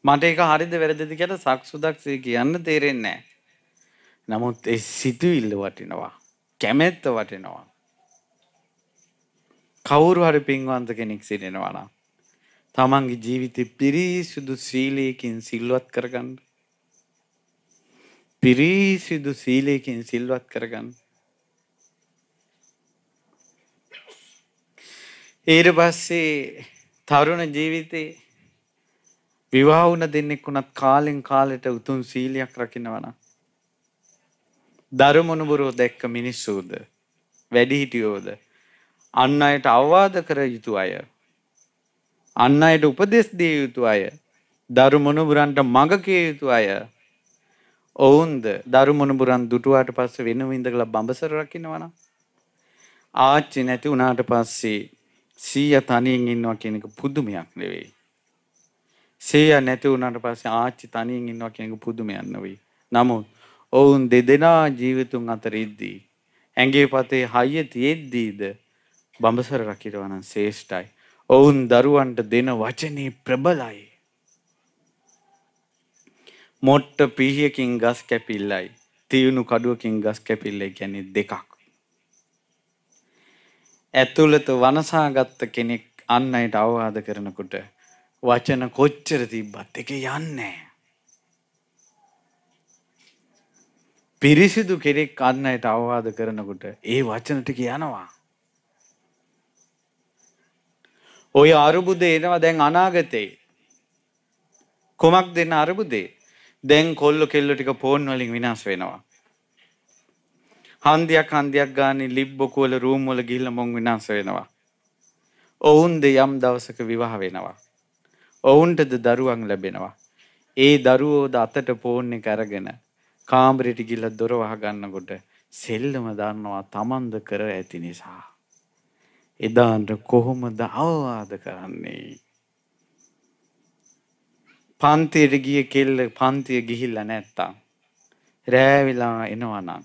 මට ඒක හරිද වැරදිද කියලා සක්සුදක්සේ කියන්න තේරෙන්නේ නැහැ. නමුත් ඒ සිතුවිල්ල වටිනවා. කැමැත්ත වටිනවා. කවුරු හරි පින්වන්ත කෙනෙක් සිටිනවා නම් තමන්ගේ ජීවිතය පිරිසිදු සීලයකින් සිල්වත් කරගන්න. පිරිසිදු සීලයකින් සිල්වත් කරගන්න. ඊට පස්සේ තරුණ ජීවිතේ විවාහුණ දෙන්නෙක් වුණත් කාලෙන් කාලෙට උතුම් සීලයක් රකින්නවනම් ධර්මනුබුරෝ දැක්ක මිනිස්සුද වැඩිහිටියෝද අන්න අයට අවවාද කර යුතු අය අන්න අයට උපදෙස් දිය යුතු අය දරුමොනුබුරන්ට මඟ කිය යුතු අය ඔවුන්ද දරුමොනුබුරන් දුටුවාට පස්සේ වෙනම ඉඳලා බඹසර රකින්නවන ආච්චි නැති වුණාට පස්සේ සීය තනියෙන් ඉන්නවා කියන එක පුදුමයක් නෙවෙයි සීය නැති වුණාට පස්සේ ආච්චි තනියෙන් ඉන්නවා කියන එක පුදුමයක් නෙවෙයි නමුත් ඔවුන් දෙදෙනා ජීවිතුන් අතර ඉද්දී. ඇගේ පතේ හයිය තියෙද්දීද බඹසර රකිරවනන් ශේෂ්ටයි. ඔවුන් දරුවන්ට දෙන වචනේ ප්‍රබලයි. මොට්ට පිහියකින් ගස් කැපිල්ලයි. තියුණු කඩුවකින් ගස් කැපිල්ල ගැනෙ දෙකක්. ඇතුළත වනසාගත්ත කෙනෙක් අන්නයට අවවාද කරනකොට වචන කොච්චර තිබ්බත් එක යන්නේ. පිරිසිදු කෙනෙක් අන්නයට අවවාද කරනකොට ඒ වචන ටික යනවා. ඔය අරුබුද එනවා දැන් අනාගතයේ. කොමක් දෙන්න අරබුදේ. දැන් කොල්ලො කෙල්ලො ටික පෝන් වලින් විනාශ වෙනවා. හන්දියක් හන්දියක් ගානේ ලිබ්බොකුවල රූම් වල ගිහිල්ලා මොන් විනාශ වෙනවා. ඔවුන් ද යම් දවසක විවාහ වෙනවා. ඔවුන්ටද දරුවන් ලැබෙනවා. ඒ දරුවෝද අතට පෝන් එක අරගෙන කාමරයට ගිහිල්ලා දොර වහගන්නකොට සෙල්ලම දන්නවා තමන්ද කර ඇති නිසා. එදාන්ට කොහොමද අවවාද කරන්නේ. පන්තියට ගිය කෙල්ල පන්තිය ගිහිල්ල නැත්තා. රෑවිලා එනවනම්.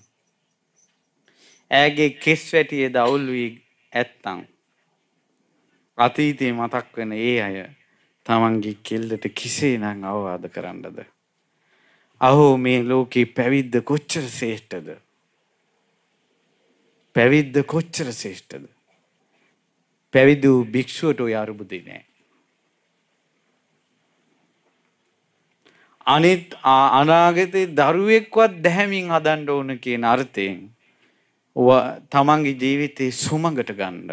ඇගේ කෙස් වැටිය දවුල් වී ඇත්තං. අතීතයේ මතක් වෙන ඒ අය තමන්ගේ කෙල්ලට කිසේ නං අවවාද කරන්නද. අහෝ මේ ලෝකයේ පැවිද්ද කොච්චර සේෂ්ටද. පැවිද්ද කොච්චර සේෂ්ටද. පැවිදි වූ භික්ෂුවට ඔය අරුබුදේ නෑ. අනිත් අනාගතේ දරුවෙක්වත් දැහැමින් හදන්න ඕන කියන අර්ථයෙන් තමන්ගේ ජීවිතේ සුමඟට ගන්න.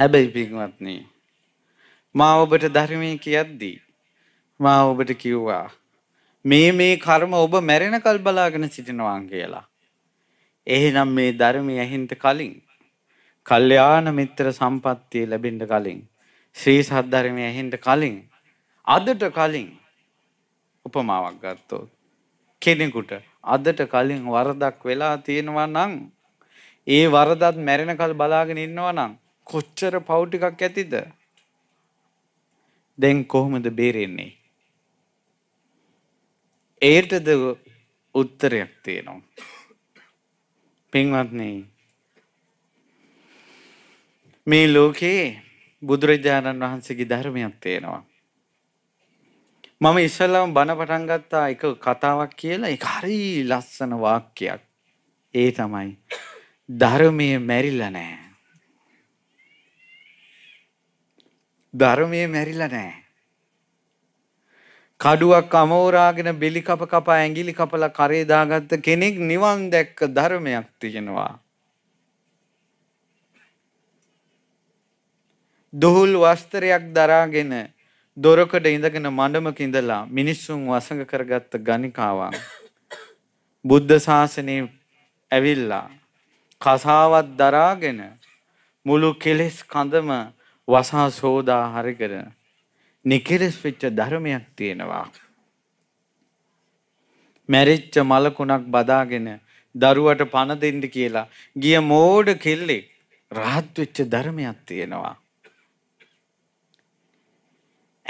හැබැයි පින්වත්නි මා ඔබට ධර්මයේ කියද්දී මා ඔබට කිව්වා මේ මේ කර්ම ඔබ මැරෙනකල් බලාගෙන සිටිනවා කියලා. එහෙනම් මේ ධර්මය ඇහින්ද කලින් කල්යාණ මිත්‍ර සම්පත්තිය ලැබෙන්න කලින් ශ්‍රී සද්ධර්මය ඇහෙන්න කලින් අදට කලින් උපමාවක් ගත්තොත් කෙනෙකුට අදට කලින් වරදක් වෙලා තියෙනවා නම් ඒ වරදත් මැරෙනකල් බලාගෙන ඉන්නවා නම් කොච්චර පව් ටිකක් ඇතිද දැන් කොහොමද බේරෙන්නේ ඒටද උත්තරයක් තියෙනවා පින්වත්නේ මේ ලෝකයේ බුදුරජාණන් වහන්සේගේ ධර්මයක් තියෙනවා. මම ඉස්සල්ලාම බණ පටන් ගත්තා එක කතාවක් කියලා ඒක හරි ලස්සන වාක්‍යයක්. ඒ තමයි ධර්මයේ මැරිලා නැහැ. ධර්මයේ මැරිලා නැහැ. කඩුවක් අමෝරාගෙන බෙලි කප කපා ඇඟිලි කපලා කරේ දාගත්ත කෙනෙක් නිවන් දැක්ක ධර්මයක් තියෙනවා. දුහුල් වස්ත්‍රයක් දරාගෙන දොරකඩ ඉඳගෙන මඬමක ඉඳලා මිනිස්සුන් වසඟ කරගත්ත ගණිකාවන් බුද්ධ ශාසනයේ ඇවිල්ලා කසාවත් දරාගෙන මුළු කෙලෙස් කඳම වසා සෝදා හරිකර නිකෙලස් වෙච්ච ධර්මයක් තියෙනවා මැරිච්ච මලකුණක් බදාගෙන දරුවට පණ දෙන්න කියලා ගිය මෝඩ කෙල්ලෙක් රහත් වෙච්ච ධර්මයක් තියෙනවා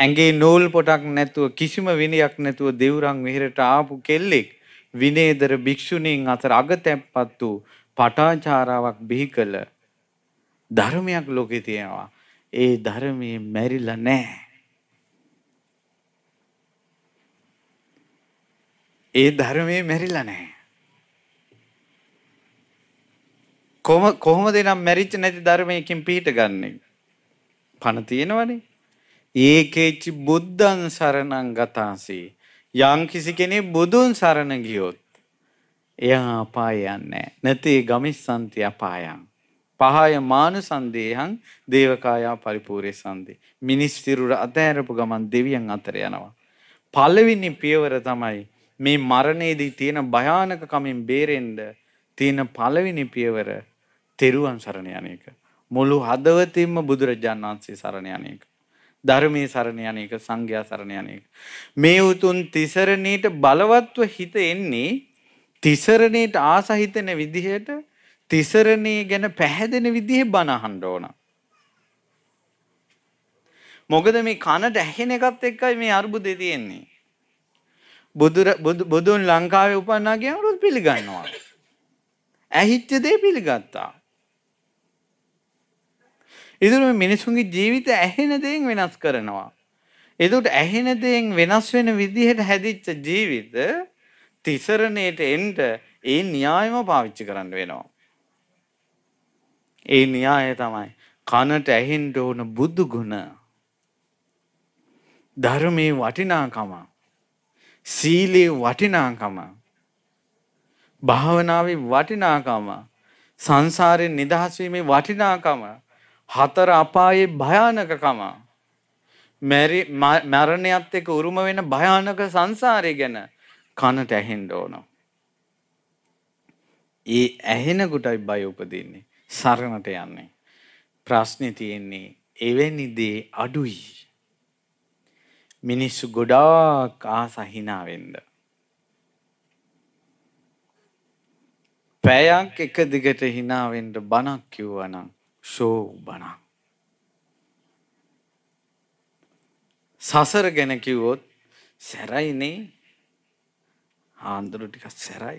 ඇඟේ නූල් පොටක් නැතුව කිසිම විනයක් නැතුව දෙවුරන් විහෙරට ආපු කෙල්ලෙක් විනේදර භික්ෂුණීන් අතර අගතැප්පත් වූ පටාචාරාවක් බිහි කළ ධර්මයක් ලෝකේ තියෙනවා. ඒ ධර්මයේ මැරිලා නැහැ. ඒ ධර්මයේ මැරිලා නැහැ. කොහොම කොහොමද නම් මැරිච්ච නැති ධර්මයකින් පිට ගන්නෙ? පණ තියෙනවනේ. ඒකේච්චි බුද්ධන් සරණං ගතාසී යම් කිසි කෙනෙක් බුදුන් සරණ ගියොත් එයා අපාය යන්නේ නැති ගමිස්සන්ති අපායන් පහය මානු සන්දේහං දේවකායා පරිපූර්ය සන්දේ මිනිස් සිරුර අතහැරපු ගමන් දෙවියන් අතර යනවා පළවෙනි පියවර තමයි මේ මරණයේදී තියෙන භයානක කමින් බේරෙන්න තියෙන පළවෙනි පියවර තෙරුවන් සරණ යන එක මුළු හදවතින්ම බුදුරජාණන් වහන්සේ සරණ යන එක ධර්මයේ සරණ යන එක සංඝයා සරණ යන එක. මේ උතුම් තිසරණීට බලවත්ව හිත එන්නේ තිසරණීට ආසහිතන විදිහට තිසරණේ ගැන පැහැදෙන විදිහේ බණ අහන්න ඕන. මොකද මේ කනට ඇහෙන එකත් එක්කයි මේ අර්බුදේ තියෙන්නේ. බුදුන් ලංකාවේ උපන්නා කියනකොත් පිළිගන්නවා. ඇහිච්ච දේ පිළිගත්තා. එදුරම මිනිසුන්ගේ ජීවිත ඇහෙන දෙයෙන් වෙනස් කරනවා. එදුට ඇහෙන දෙයෙන් වෙනස් වෙන විදිහට හැදිච්ච ජීවිත තිසරණයට එන්ට ඒ න්‍යායම පාවිච්චි කරන්න වෙනවා. ඒ න්‍යාය තමයි කනට ඇහෙන්ට ඕන බුදු ගුණ ධර්මයේ වටිනාකම සීලේ වටිනාකම භාවනාවේ වටිනාකම සංසාරයෙන් නිදහස් වීමේ වටිනාකම හතර අපායේ භයානකකම මැරි මරණයත් එක්ක උරුම වෙන භයානක සංසාරය ගැන කනට ඇහෙන්න ඕන. ඒ ඇහෙන කොටයි බය උපදින්නේ. සරණට යන්නේ. ප්‍රශ්නේ තියෙන්නේ එවැනි දේ අඩුයි. මිනිස්සු ගොඩාක් ආස හිනා වෙන්න. පැයක් එක දිගට හිනා වෙන්න බණක් කිව්වනම් ශෝ බණ. සසර ගැන කිව්වොත් සැරයිනේ ආන්දරු ටිකක් සැරයි.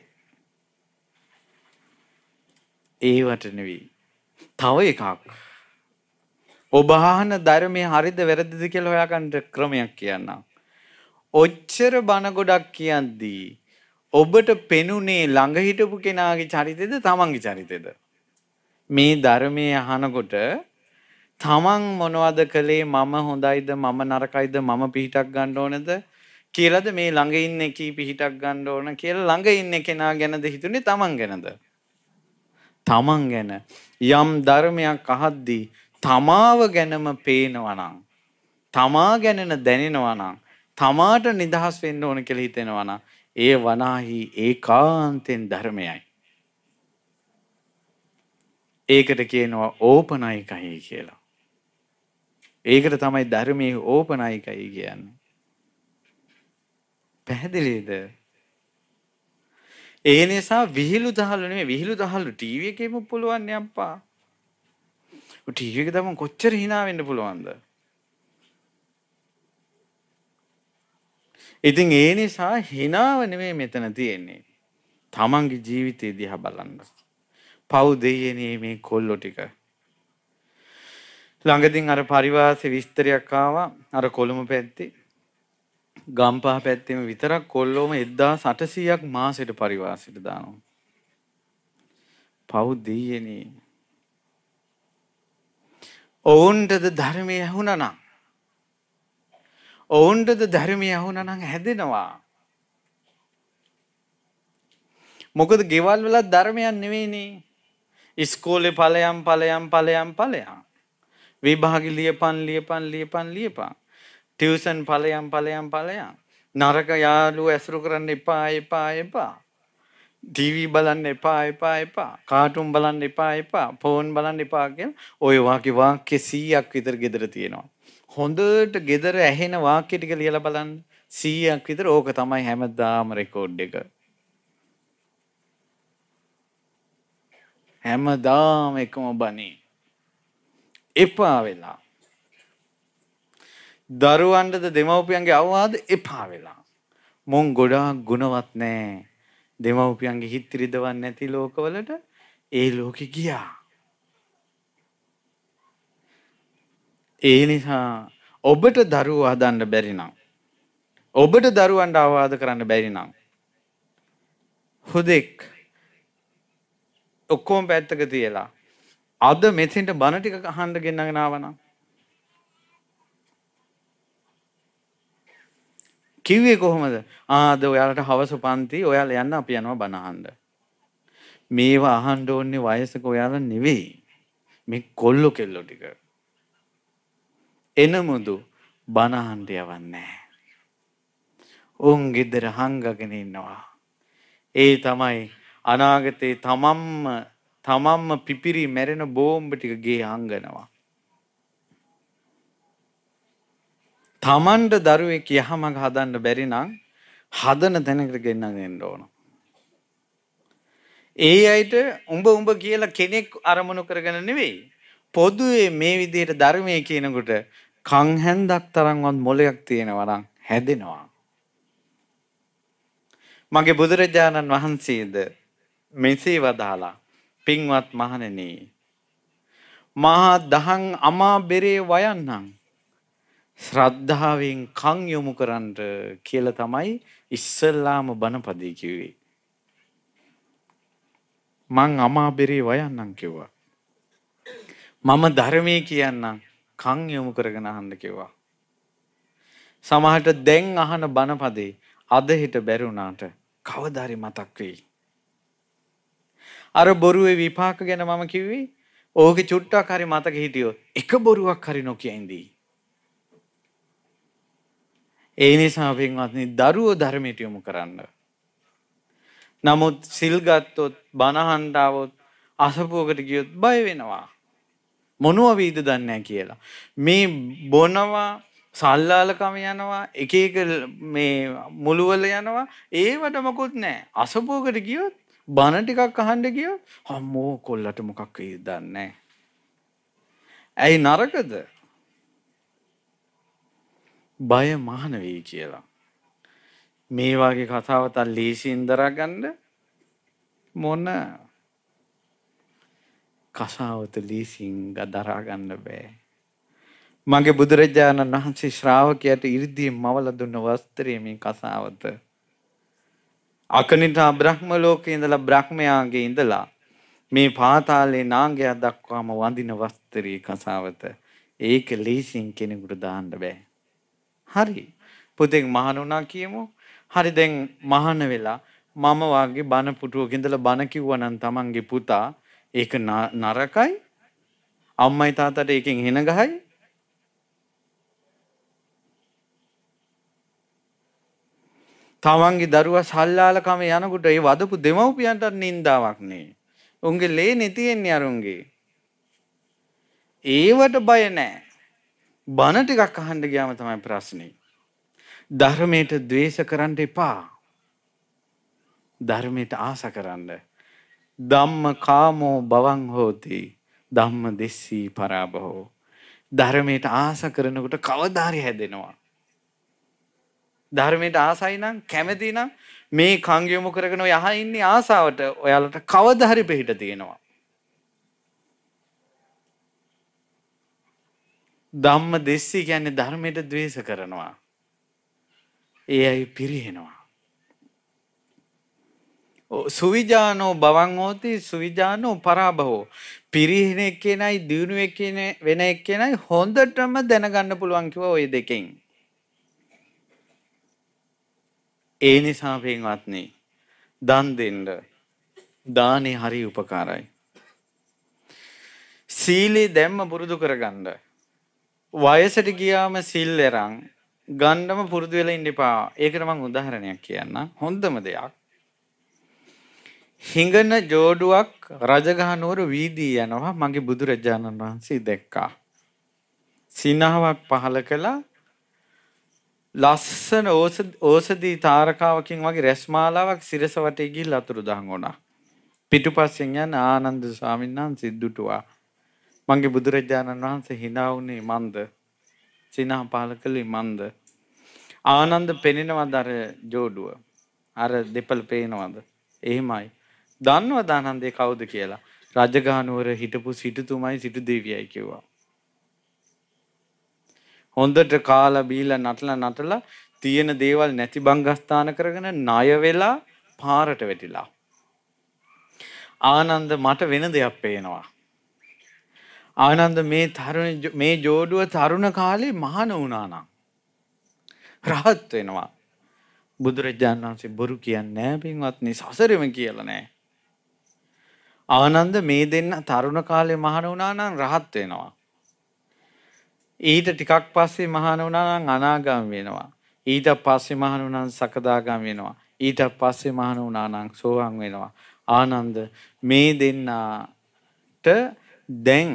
ඒවට නෙවෙයි. තව එකක්. ඔබ අහන ධර්මයේ හරිද වැරදිද කියලා හොයාගන්න ක්‍රමයක් කියන්නම්. ඔච්චර බණ ගොඩක් කියද්දී ඔබට පෙනුනේ ළඟ හිටපු කෙනාගේ චරිතෙද තමන්ගේ චරිතෙද? මේ ධර්මයේ අහනකොට තමන් මොනවද කළේ මම හොඳයිද මම නරකයිද මම පිහිටක් ගන්න ඕනද කියලාද මේ ළඟ ඉන්න එකී පිහිටක් ගන්න ඕන කියලා ළඟ ඉන්න කෙනා ගැනද හිතුනේ තමන් ගැනද තමන් ගැන යම් ධර්මයක් අහද්දී තමාව ගැනම පේනවනම් තමා ගැනන දැනෙනවනම් තමාට නිදහස් වෙන්න ඕන කියලා හිතෙනවනම් ඒ වනාහි ඒකාන්තෙන් ධර්මයයි ඒකට කියනවා ඕපනයිකයි කියලා. ඒකට තමයි ධර්මයේ ඕපනයිකයි කියන්නේ. පැහැදිලිද? ඒ නිසා විහිළු දහල නෙමෙයි විහිළු දහල ටීවී එකේම පුළුවන් නේ අප්පා. ටීවී එක තමයි කොච්චර hina වෙන්න පුළුවන්ද? ඉතින් ඒ නිසා hinaව නෙමෙයි මෙතන තියෙන්නේ. තමන්ගේ ජීවිතය දිහා බලන්න. පව් දෙයනේ මේ කොල්ලො ටික. ළඟදින් අර පරිවාස විස්තරයක් ආවා අර කොළඹ පැත්තේ ගම්පහ පැත්තෙම විතරක් කොල්ලෝම 1800ක් මාසෙට පරිවාසෙට දානවා. පව් දෙයනේ. ඔවුන්ටද ධර්මය ඇහුණනම් ඔවුන්ටද ධර්මය ඇහුණනම් හැදෙනවා. මොකද ගෙවල් වලත් ධර්මයක් නෙවෙයිනේ. ඉස්කෝලෙ පලයම් පලයම් පලයම් පලයා. විභාගි ලියපන් ලියපන් ලියපන් ලියපා. ටියවසන් පලයම් පලයම් පලයා. නරක යාලු ඇසුරු කරන්න එපා එපා එපා. දීවී බලන්න එපා එපා එපා කාටුම් බලන්න එපා එපා පෝන් බලන්න එපාගෙන් ඔය වාකි වාක්‍ය සීයක් විතර ගෙදර තියෙනවා. හොඳට ගෙදර ඇහෙන වාක්‍ය ටික ලියලා බලන්න සීයක් විතර ඕක තමයි හැමදාම රෙකෝඩ් එක. හැමදාම එකම බණේ. එපා වෙලා. දරුවන්ටද දෙමව්පියන්ගේ අවවාද එපා වෙලා. මොන් ගොඩාක් ගුණවත් නෑ. දෙමව්පියන්ගේ හිත් රිදවන්නේ නැති ලෝකවලට ඒ ලෝකෙ ගියා. ඒ නිසා ඔබට දරුවෝ හදන්න බැරි නම් ඔබට දරුවන්ට අවවාද කරන්න බැරි නම් හුදෙක් ඔක්කොම පැත්තක තියලා. අද මෙතෙන්ට බණ ටික අහන්න ගෙන්නගෙන ආවනම්. කිව්වේ කොහොමද? ආද ඔයාලට හවස පන්ති ඔයාලා යන්න අපි යනවා බණ අහන්න. මේවා අහන්න ඕනේ වයසක ඔයාලා නෙවෙයි. මේ කොල්ලෝ කෙල්ලෝ ටික. එනමුදු බණ අහන්න යවන්නේ උන් ගෙදර හංගගෙන ඉන්නවා. ඒ තමයි අනාගතේ තමම්ම තමම්ම පිපිරි මැරෙන බෝම්බ ටික ගේ හංගනවා. තමන්ට දරුවෙක් යහමඟ හදන්න බැරි නම් හදන තැනකට ගෙන්නගෙන එන්න ඕන. ඒ අයට උඹ උඹ කියලා කෙනෙක් අරමුණු කරගෙන නෙවෙයි. පොදුවේ මේ විදිහට ධර්මයේ කියනකොට කං හැන්දක් තරම්වත් මොලයක් තියෙනවා නම් හැදෙනවා. මගේ බුදුරජාණන් වහන්සේද මෙසේ වදාලා පින්වත් මහණෙනි මහා දහං අමා බෙරේ වයන්නම් ශ්‍රද්ධාවෙන් කන් යොමු කරන්න කියලා තමයි ඉස්සල්ලාම බණපදේ කිව්වේ මං අමා බෙරේ වයන්නම් කිව්වා මම ධර්මයේ කියන්නම් කන් යොමු කරගෙන අහන්න කිව්වා සමහරට දැන් අහන බණපදේ අද හිට බැරි වුණාට කවදාරි මතක් වෙයි අර බොරුවේ විපාක ගැන මම කිව්වේ ඕකේ චුට්ටක් හරි මතක හිටියොත් එක බොරුවක් හරි නොකිය ඉඳී. ඒ නිසා පින්වත්නි දරුවෝ ධර්මයට යොමු කරන්න. නමුත් සිල් ගත්තොත් බනහන්ඩ આવොත් අසපුවකට ගියොත් බය වෙනවා. මොනවා වීද දන්නේ කියලා. මේ බොනවා සල්ලාලකම යනවා එක එක මේ මුළුවල යනවා ඒවට මොකුත් නැහැ. අසපුවකට ගියොත් බණ ටිකක් අහන්ඩ ගිය හම්මෝ කොල්ලට මොකක් ඒ දන්නේ. ඇයි නරකද බය මහනවී කියලා. මේ වගේ කතාවතල් ලීසින් දරාගන්න මොන කසාවත ලීසිංග දරාගන්න බෑ. මගේ බුදුරජාණන් වහන්සේ ශ්‍රාවකයට ඉරිදිීම් මවල දුන්න වස්තරයමින් කසාවත. අකනිටා බ්‍රහ්ම ලෝකේ ඉඳලා බ්‍රහ්මයාගේ ඉඳලා මේ පාතාලේ නාගයා දක්වාම වඳින වස්ත්‍රී කසාවත ඒක ලීසින් කෙනෙකුට දාන්න බෑ. හරි. පුතෙක් මහණ වුණා කියමු. හරි දැන් මහණ වෙලා මම වාගේ බන පුටුවක ඉඳලා බන කිව්වනම් Tamange පුතා ඒක නරකයි. අම්මයි තාත්තට ඒකෙන් හෙන ගහයි. තමන්ගේ දරුවා සල්ලාලකම යනකොට ඒ වදපු දෙමව්පියන්ට නින්දාවක් නේ. උන්ගේ ලේ නෙතියෙන්නේ අරුන්ගේ. ඒවට බය නෑ. බණ ටිකක් අහන්න ගියාම තමයි ප්‍රශ්නේ. ධර්මයට ද්වේෂ කරන්න එපා. ධර්මයට ආස කරන්න. ධම්ම කාමෝ බවං හෝති. ධම්ම දෙස්සී පරාභෝ. ධර්මයට ආස කරනකොට කවදාරි හැදෙනවා. ධර්මයට ආසයි නම් කැමති නම් මේ කන් යොමු කරගෙන ඔය අහා ඉන්නේ ආසාවට ඔයාලට කවදා හරි පිට තියෙනවා. ධම්ම දෙස්සි කියන්නේ ධර්මයට ද්වේෂ කරනවා. ඒ අය පිරිහෙනවා. සුවිජානෝ බවන් හෝති සුවිජානෝ පරාභවෝ පිරිහෙන එක්කෙනයි දියුණුව එක්කෙන වෙන එක්කෙනයි හොඳටම දැනගන්න පුළුවන් කිව්වා ওই දෙකෙන්. ඒ නිසා පින්වත්නි දන් දෙන්න දානේ හරි උපකාරයි. සීලේ දැම්ම පුරුදු කරගන්න. වයසට ගියාම සිල් එරන් ගන්නම පුරුදු වෙලා ඉන්න එපා. ඒකට මම උදාහරණයක් කියන්නම්. හොඳම දෙයක්. හිඟන ජෝඩුවක් රජගහනුවර වීදී යනවා මගේ බුදුරජාණන් වහන්සේ දැක්කා. සිනහාවක් පහල කළා ලස්සන ඕසදී තාරකාවකින් වගේ රැස්මාලාවක් සිරස වටේ ගිහිල්ලා අතුරුදහන් වුණා. පිටුපස්සෙන් යන ආනන්ද ස්වාමීන් වහන්සේ දුටුවා. මගේ බුදුරජාණන් වහන්සේ hina වුණේ මන්ද? සිනා පාලකලි මන්ද? ආනන්ද පෙනෙනවද අර جوړුව? අර දෙපළ පේනවද? එහෙමයි. දන්නවද ආනන්දේ කවුද කියලා? රජගහනුවර හිටපු සිටුතුමයි සිටු දෙවියයි කිව්වා. හොඳට කාලා බීලා නටලා නටලා තියෙන දේවල් නැති බංගස්ථාන කරගෙන ණය වෙලා පාරට වැටිලා. ආනන්ද මට වෙන දෙයක් පේනවා. ආනන්ද මේ තරුණ මේ ජෝඩුව තරුණ කාලේ මහාන වුණා නම් රහත් වෙනවා. බුදුරජාණන් වහන්සේ බොරු කියන්නේ නැහැ පින්වත්නි සසරෙම කියලා නැහැ. ආනන්ද මේ දෙන්න තරුණ කාලේ මහාන වුණා නම් රහත් වෙනවා. ඊට ටිකක් පස්සේ මහාන වුණා නම් අනාගාම වෙනවා. ඊට පස්සේ මහාන වුණා නම් සකදාගාම වෙනවා. ඊට පස්සේ මහාන වුණා නම් සෝවාන් වෙනවා. ආනන්ද මේ දෙන්නාට දැන්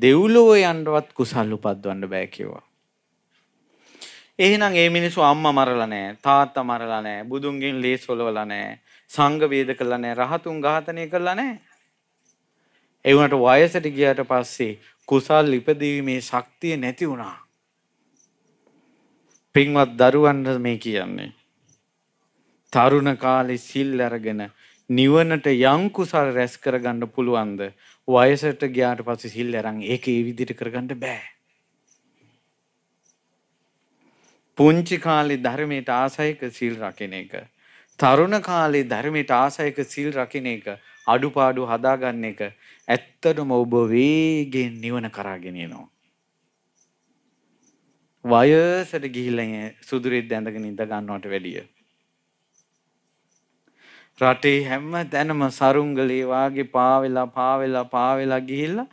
දෙව්ලොව යන්නවත් කුසල් උපද්දවන්න බෑ කිව්වා. එහෙනම් මේ මිනිස්සු අම්මා මරලා නැහැ, තාත්තා මරලා නැහැ, බුදුන්ගෙන් ලේ සොලවලා නැහැ, සංඝ වේද කළා නැහැ, රහතුන් ඝාතනය කළා නැහැ. ඒ වුණාට වයසට ගියාට පස්සේ කුසල් ඉපදීමේ ශක්තිය නැති වුණා. පින්වත් දරුවන්ට මේ කියන්නේ. තරුණ කාලේ සිල් අරගෙන නිවනට යංකුසල් රැස් කරගන්න පුළුවන්ද වයසට ගියාට පස්සේ සිල් අරන් ඒක ඒ විදිහට කරගන්න බෑ. පුංචි කාලේ ධර්මයට ආසයක සිල් රකින එක තරුණ කාලේ ධර්මයට ආසයක සිල් රකින එක අඩුපාඩු හදාගන්න එක ඇත්තටම ඔබ වේගෙන් නිවන කරා ගෙනියනවා. වයසට ගිහිල්ලා සුදුරෙද්ද ඇඳගෙන ඉඳ ගන්නවට වැඩිය. රටේ හැම තැනම සරුංගලේ වාගේ පාවෙලා පාවෙලා පාවෙලා ගිහිල්ලා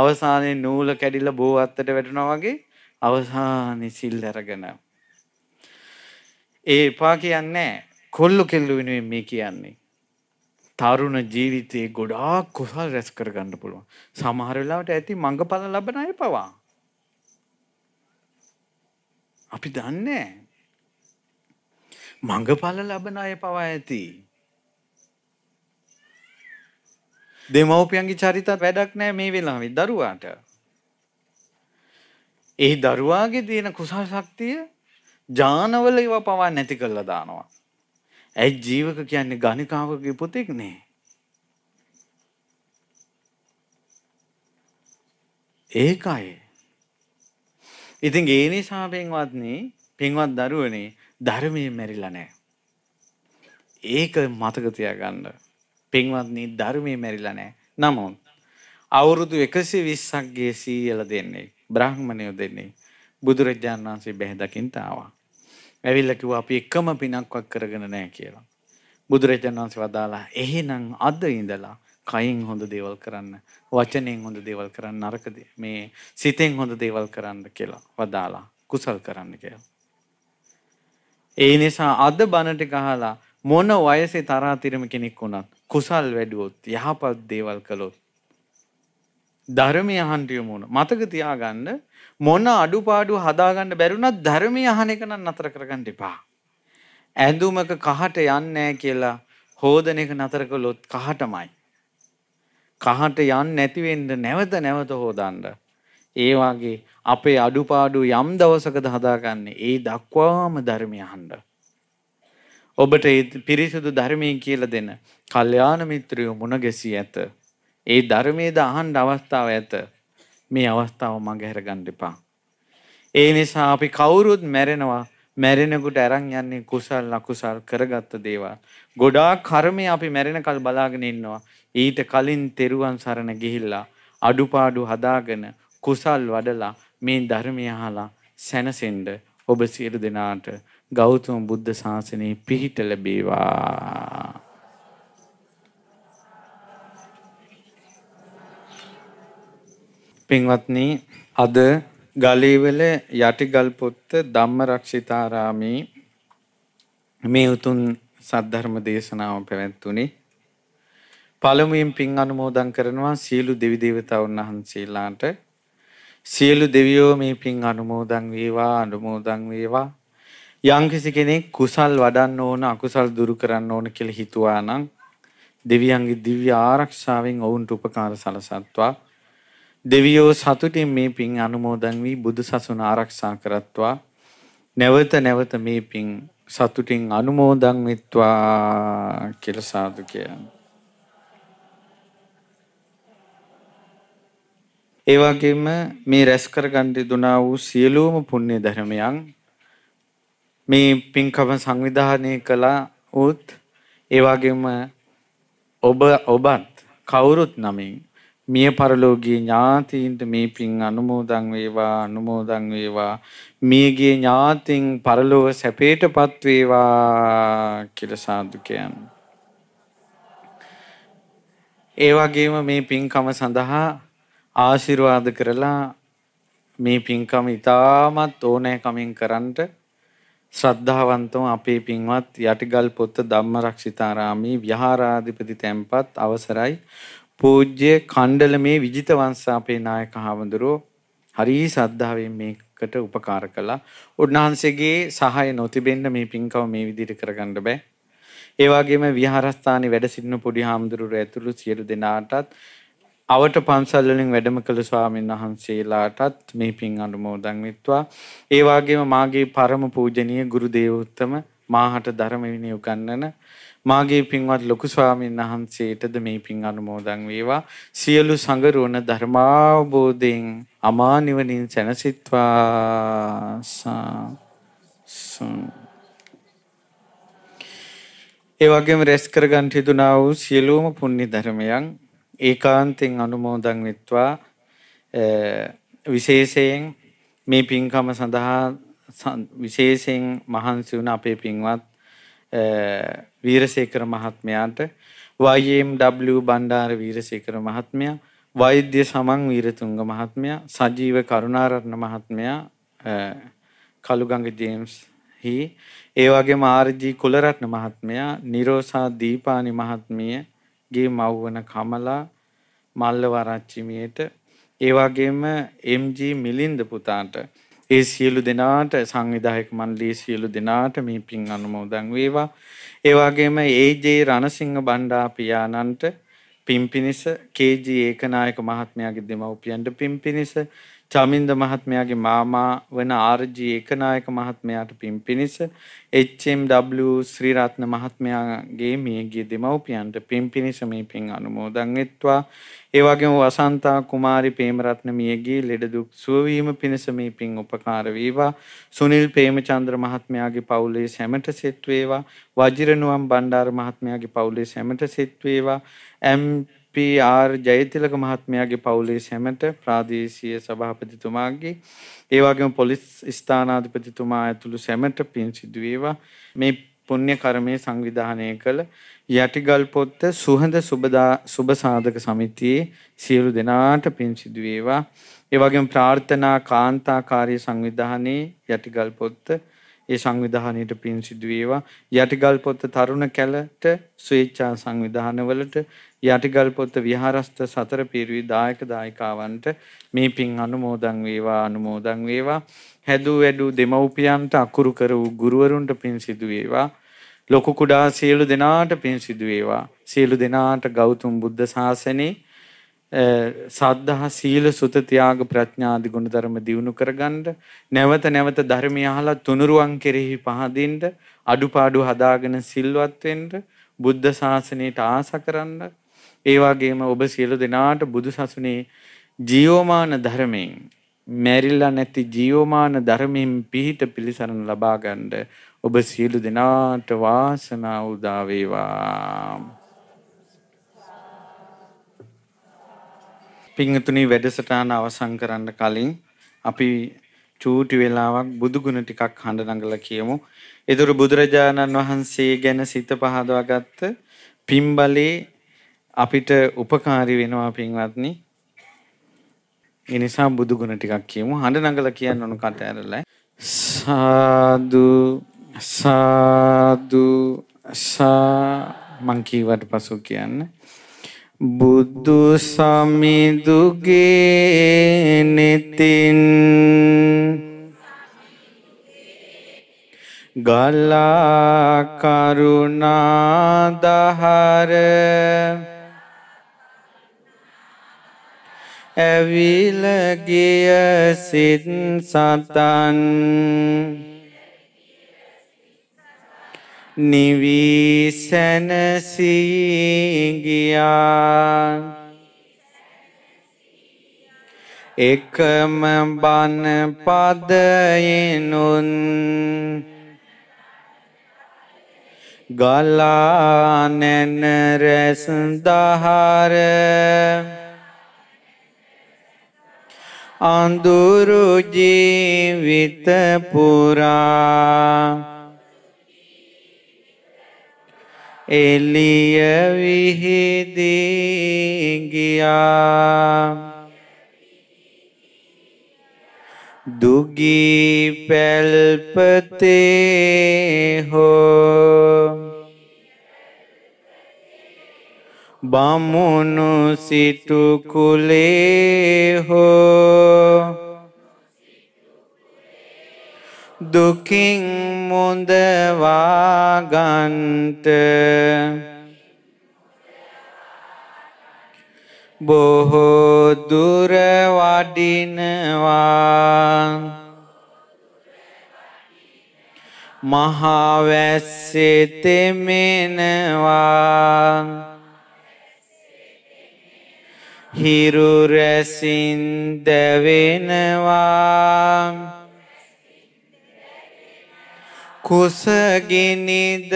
අවසානයේ නූල කැඩිලා බෝ අත්තට වැටෙනවා වගේ අවසානයේ සිල් අරගෙන ඒ එපා කියන්නේ කොල්ලු කෙල්ලු වෙනුවෙන් මේ කියන්නේ තරුණ ජීවිතයේ ගොඩාක් කුසල් රැස් කරගන්න පුළුවන්. සමහර වෙලාවට ඇති මඟඵල ලබන අය පවා. අපි දන්නේ මඟඵල ලබන අය පවා ඇති. දෙමව්පියන්ගේ චරිතත් වැඩක් නෑ මේ වෙලාවේ දරුවාට. ඒ දරුවාගේ තියෙන කුසල් ශක්තිය ජානවල ඒවා පවා නැති කරලා දානවා. ඇයි ජීවක කියන්නේ ගණිකාවගේ පුතෙක් නේ. ඒකයි. ඉතින් ඒ නිසා පින්වත්නි පින්වත් දරුවනේ ධර්මයේ මැරිලා නැහැ. ඒක මතක තියාගන්න. පින්වත්නි ධර්මයේ මැරිලා නැහැ. නමුත් අවුරුදු 120ක් ගේ සීයලා දෙන්නේ බ්‍රාහ්මණයෝ දෙන්නේ බුදුරජාණන් වහන්සේ බැහැ දකින්න ආවා. ඇවිල්ලා කිව්වා අපි එකම පිනක්වත් කරගෙන නැහැ කියලා. බුදුරජාණන් වහන්සේ වදාලා එහෙනම් අද ඉඳලා කයින් හොඳ දේවල් කරන්න, වචනෙන් හොඳ දේවල් කරන්න, නරක මේ සිතෙන් හොඳ දේවල් කරන්න කියලා වදාලා කුසල් කරන්න කියලා. ඒ නිසා අද බණ ටික අහලා මොන වයසේ තරහතිරම කෙනෙක් වුණත් කුසල් වැඩුවොත් යහපත් දේවල් කළොත් ධර්මය අහන්ට යොමු වුණා. මතක තියාගන්න මොන අඩුපාඩු හදාගන්න බැරිුණත් ධර්මය අහන එක නම් නතර කරගන්න එපා. ඇඳුමක කහට යන්නේ නැහැ කියලා හෝදන එක නතර කළොත් කහටමයි. කහට යන්නේ නැති වෙන්න නැවත නැවත හොදන්න. ඒ වාගේ අපේ අඩුපාඩු යම් දවසකද හදාගන්නේ ඒ දක්වාම ධර්මය අහන්න. ඔබට පිරිසුදු ධර්මය කියල දෙන කල්්‍යාන මිත්‍රයෝ මුණ ගැසී ඇත. ඒ ධර්මයේද අහන්ඩ අවස්ථාව ඇත. මේ අවස්ථාව මඟහැර ගන්න එපා. ඒ නිසා අපි කවුරුත් මැරෙනවා මැරෙනකොට අරන් යන්නේ කුසල් අකුසල් කරගත්ත දේවල්. ගොඩාක් කර්මය අපි මැරෙනකල් බලාගෙන ඉන්නවා. ඊට කලින් තෙරුවන් සරණ ගිහිල්ලා අඩුපාඩු හදාගෙන කුසල් වඩලා මේ ධර්මය අහලා සැනසෙන්න ඔබ සියලු දෙනාට ගෞතම බුද්ධ ශාසනයේ පිහිට ලැබේවා. පින්වත්නි අද ගලීවල යටිගල් පොත්ත ධම්ම රක්ෂිතාරාමේ මේ උතුම් සද්ධර්ම දේශනාව පැවැත්තුනේ පළමුවෙන් පින් අනුමෝදන් කරනවා සියලු දෙවි දේවතාවුන් වහන්සේලාට සියලු දෙවියෝ මේ පින් අනුමෝදන් වේවා අනුමෝදන් වේවා යම්කිසි කෙනෙක් කුසල් වඩන්න ඕන අකුසල් දුරු කරන්න ඕන කියලා හිතුවා නම් දෙවියන්ගේ දිව්‍ය ආරක්ෂාවෙන් ඔවුන්ට උපකාර සලසත්වා දෙවියෝ සතුටින් මේ පින් අනුමෝදන් වී බුදු සසුන ආරක්ෂා කරත්වා නැවත නැවත මේ පින් සතුටින් අනුමෝදන් වෙත්වා කියලා සාදු කියනවා. ඒ වගේම මේ රැස් කරගන්න දුනා වූ සියලුම පුණ්‍ය ධර්මයන් මේ පින්කම සංවිධානය කළා උත් ඒ වගේම ඔබ ඔබත් කවුරුත් නමින් මිය පරලෝකීය ඥාතීන්ට මේ පින් අනුමෝදන් වේවා අනුමෝදන් වේවා මියගේ ඥාතින් පරලෝව සැපේටපත් වේවා කියලා සාදු කියන්නේ. ඒ වගේම මේ පින්කම සඳහා ආශිර්වාද කරලා මේ පින්කම ඉතාමත් ඕනෑකමින් කරන්නට ශ්‍රද්ධාවන්තව අපේ පින්වත් යටිගල් පොත්ත ධම්මරක්ෂිතාරාමී විහාරාධිපති තැන්පත් අවසරයි පූජ්‍ය කණ්ඩලමේ විජිත වංශාපේ නායක හාමුදුරුව හරි සද්ධාවෙන් මේකට උපකාර කළා. උන්වහන්සේගේ සහාය නොතිබෙන්න මේ පින්කම මේ විදිහට කරගන්න බෑ. ඒ වගේම විහාරස්ථානයේ වැඩ සිටින පොඩි හාමුදුරුවෝ ඇතුළු සියලු දෙනාටත් අවට පන්සල් වලින් වැඩම කළ ස්වාමීන් වහන්සේලාටත් මේ පින් අනුමෝදන් වෙත්වා. ඒ වගේම මාගේ පරම පූජනීය ගුරු දේවෝත්තම මාහට ධර්ම විනය උගන්වන මාගේ පින්වත් ලොකු ස්වාමීන් වහන්සේටද මේ පින් අනුමෝදන් වේවා. සියලු සංගරුණ ධර්මාබෝධයෙන් අමා නිවනින් සැනසෙත්වා. ඒ වගේම රැස් කරගන්න හිතුණා වූ සියලුම පුණ්‍ය ධර්මයන් ඒකාන්තෙන් අනුමෝදන් වෙත්වා. විශේෂයෙන් මේ පින්කම සඳහා විශේෂයෙන් මහන්සි වුණ අපේ පින්වත් වීරසේකර මහත්මයාට YMW බණ්ඩාර වීරසේකර මහත්මයා වෛද්‍ය සමන් වීරතුංග මහත්මයා සජීව කරුණාරත්න මහත්මයා කළුගඟ ජේම්ස් හි ඒ වගේම ආර්.ජී. කුලරත්න මහත්මයා නිරෝසා දීපානි මහත්මියගේ මව්වන කමලා මල්ලවරච්චි මියට ඒ වගේම එම්.ජී. මිලින්ද පුතාට ඒ සියලු දෙනාට සංවිධායක මණ්ඩලයේ සියලු දෙනාට මේ පින් අනුමෝදන් වේවා. ඒ වගේම ඒ.ජේ. රණසිංහ බණ්ඩා පියාණන්ට පින් පිනිස, කේ.ජී. ඒකනායක මහත්මයාගේ දෙමව්පියන්ට පින් පිනිස, චමින්ද මහත්මයාගේ මාමා වන ආර්.ජී. ඒකනායක මහත්මයාට පින් පිණිස එච්.එම්.ඩබ්ලිව්. ශ්‍රීරත්න මහත්මයාගේ මියගිය දෙමව්පියන්ට පින් පිණිස මේ පින් අනුමෝදන් වෙත්වා. ඒ වගේම වසන්තා කුමාරි ප්‍රේමරත්න මියගිය ලෙඩ දුක් සුව වීම පිණිස මේ පින් උපකාර වේවා. සුනිල් ප්‍රේමචන්ද්‍ර මහත්මයාගේ පවුලේ සැමට සෙත් වේවා. වජිරනුවම් බණ්ඩාර මහත්මයාගේ පවුලේ සැමට සෙත් වේවා. එම් පී.ආර්. ජයතිලක මහත්මයාගේ පවුලේ සැමට ප්‍රාදේශීය සභාපතිතුමාගේ ඒ වගේම පොලිස් ස්ථානාධිපතිතුමා ඇතුළු සැමට පින් සිදු වේවා. මේ පුණ්‍ය කර්මයේ සංවිධානය කළ යටිගල් පොත්ත සුහඳ සුබදා සුබ සාධක සමිතියේ සියලු දෙනාට පින් සිදු වේවා. ඒ වගේම ප්‍රාර්ථනා කාන්තාකාරී සංවිධානයේ යටිගල් පොත්ත ඒ සංවිධානයට පින් සිදු වේවා. යටිගල් පොත්ත තරුණ කැලට ස්වේච්ඡා සංවිධානවලට යටිගල්පොත්ත විහාරස්ත සතර පිරිවි දායක දායකාවන්ට මේ පින් අනුමෝදන් වේවා අනුමෝදන් වේවා හැදූ වැඩූ දෙමව්පියන්ට අකුරු කර වූ ගුරුවරුන්ට පින් සිදු වේවා ලොකු කුඩා සියලු දෙනාට පින් සිදු වේවා සියලු දෙනාට ගෞතම බුද්ධ ශාසනේ සද්ධා සීල සුත ත්‍යාග ප්‍රඥාදි ගුණධර්ම දියුණු කරගන්න නැවත නැවත ධර්මය අහලා තුනුරුවන් කෙරෙහි පහදින්න අඩුපාඩු හදාගෙන සිල්වත් වෙන්න බුද්ධ ශාසනයට ආස කරන්න ඒ වගේම ඔබ සියලු දෙනාට බුදු සසුනේ ජීවමාන ධර්මයෙන් මැරිල්ලා නැති ජීවමාන ධර්මයෙන් පිහිට පිළිසරණ ලබා ගන්න ඔබ සියලු දෙනාට වාසනාව උදා වේවා පිංහතුනි වැඩසටාන අවසන් කරන්න කලින් අපි චූටි වෙලාවක් බුදුගුණ ටිකක් හඬ නඟලා කියමු. එදුරු බුදුරජාණන් වහන්සේ ගැන සිත පහදවාගත්ත පින්බලේ අපිට උපකාරී වෙනවා පින්වත්නි. ඒ නිසා බුදු ගුණ ටිකක් කියමු. හඬ නගලා කියන්න ඕන කට ඇරලා. සාදු සාදු සා මං කීවට පසු කියන්න. බුදු සමිදුගේ නෙතින් ගලා කරුණා දහර ඇවිලගිය සිත් සතන් නිවීසැනසීගියා එකම බන පදයනුන් ගලානැන රැස් දහර අඳුරු ජීවිත පුරා එලිය විහිදී ගියා දුගී පැල්පතේ හෝ බමුණු සිටු කුලේ හෝ දුකින් මුදවාගන්ට බොහෝ දුර වඩිනවා මහාවැස්සෙ තෙමෙනවා හිරු රැසින්ද වෙනවා කුසගිනිද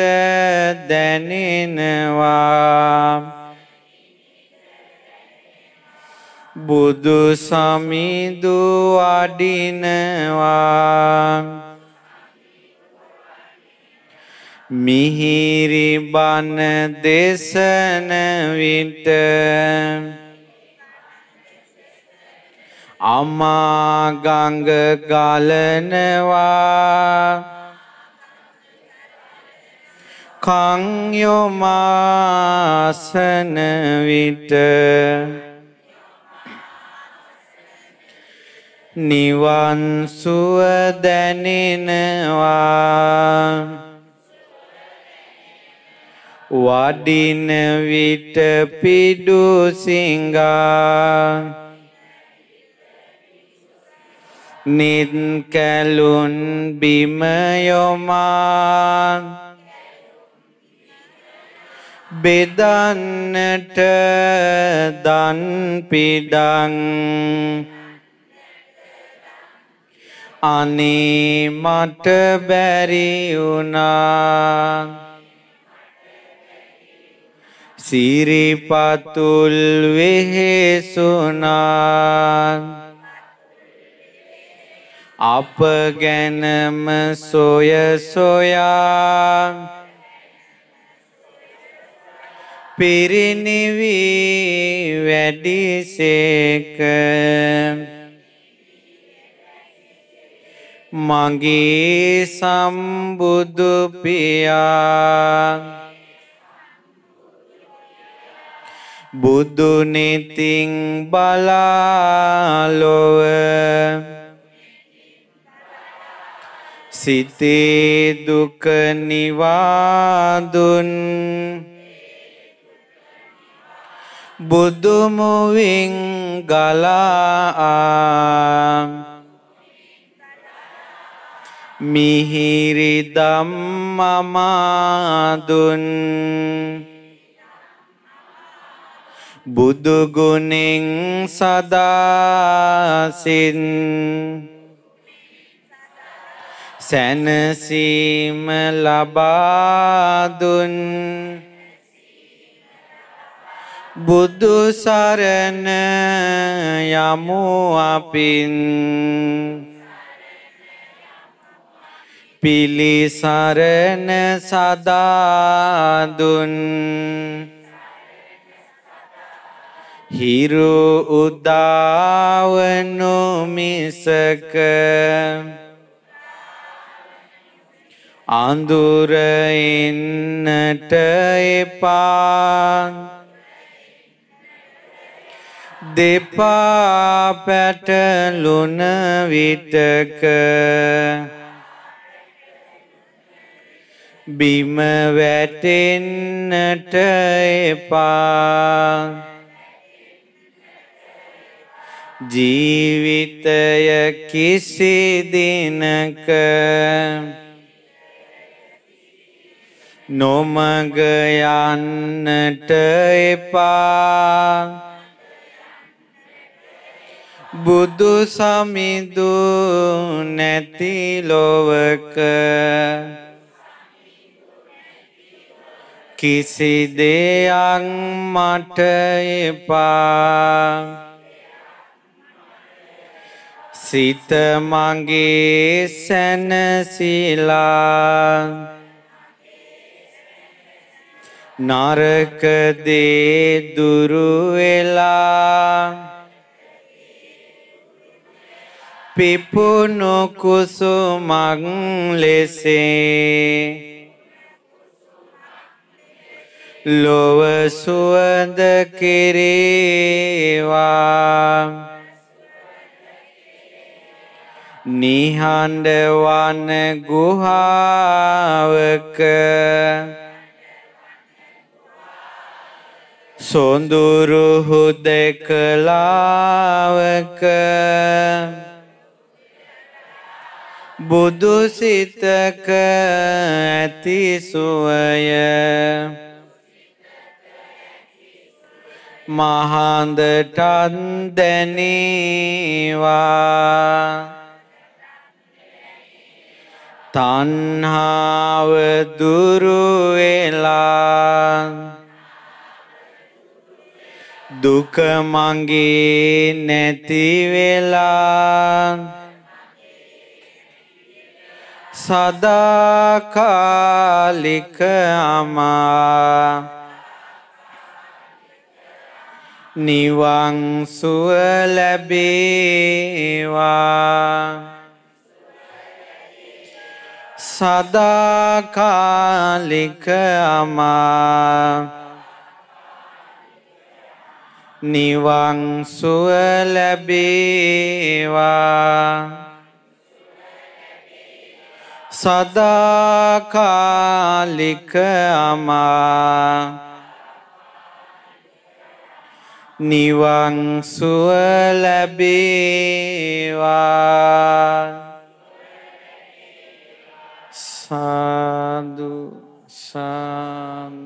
දැනෙනවා බුදු සමිදු අඩිනවා මිහිරි බන දෙසන විට අමාගංග ගලනවා කංයොමාසන විට නිවන් සුව දැනෙනවා වඩින විට පිඩු සිංගා නිත්කැලුන් බිමයොමාන් බෙදන්නට දන් පිඩන් අනේ මට බැරිවුණා සිරිපතුල් වෙහෙසුනා අප ගැනම සොය සොයා පිරිනිවි වැඩිසේක මගේ සම්බුදු පියා බුදු නිතින් බලාලොව සිතේ දුක නිවාදුන් බුදුමුවින් ගලා මිහිරි දම්මමාදුන් බුදුගුණෙන් සදාසින් සැනසීම ලබාදුන් බුදු සරණ යමු අපින් පිලිසරණ සදාදුන් හිරු උදාවනු මිසක අඳුර එන්නට එපා දෙපා පැටලුන විටක බිම වැටෙන්නට එපා ජීවිතය කිසි දිනක නොමග යන්නට එපා බුදු සමිදු නැති ලොවක කිසි දෙයක් මට එපා සිත මගේ සැනසිලා නරක දේ දුරු වෙලා පිපුණු කුසුමක් ලෙසේ ලොව සුවඳ කෙරේවා නිහඬ වන ගුහාවක සොඳුරු හුදෙකලාවක බුදු සිතක ඇති සුවය මහන්දටත් දැනේවා තන්හාව දුරුවෙලා දුක මගේ නැති වෙලා සදාකාලික අමා නිවන් සුව ලැබේවා සදාකාලික අමා නිවන් සුව ලැබේවා සදාකාලික අමා නිවන් සුව ලැබේවා සාදු සාදු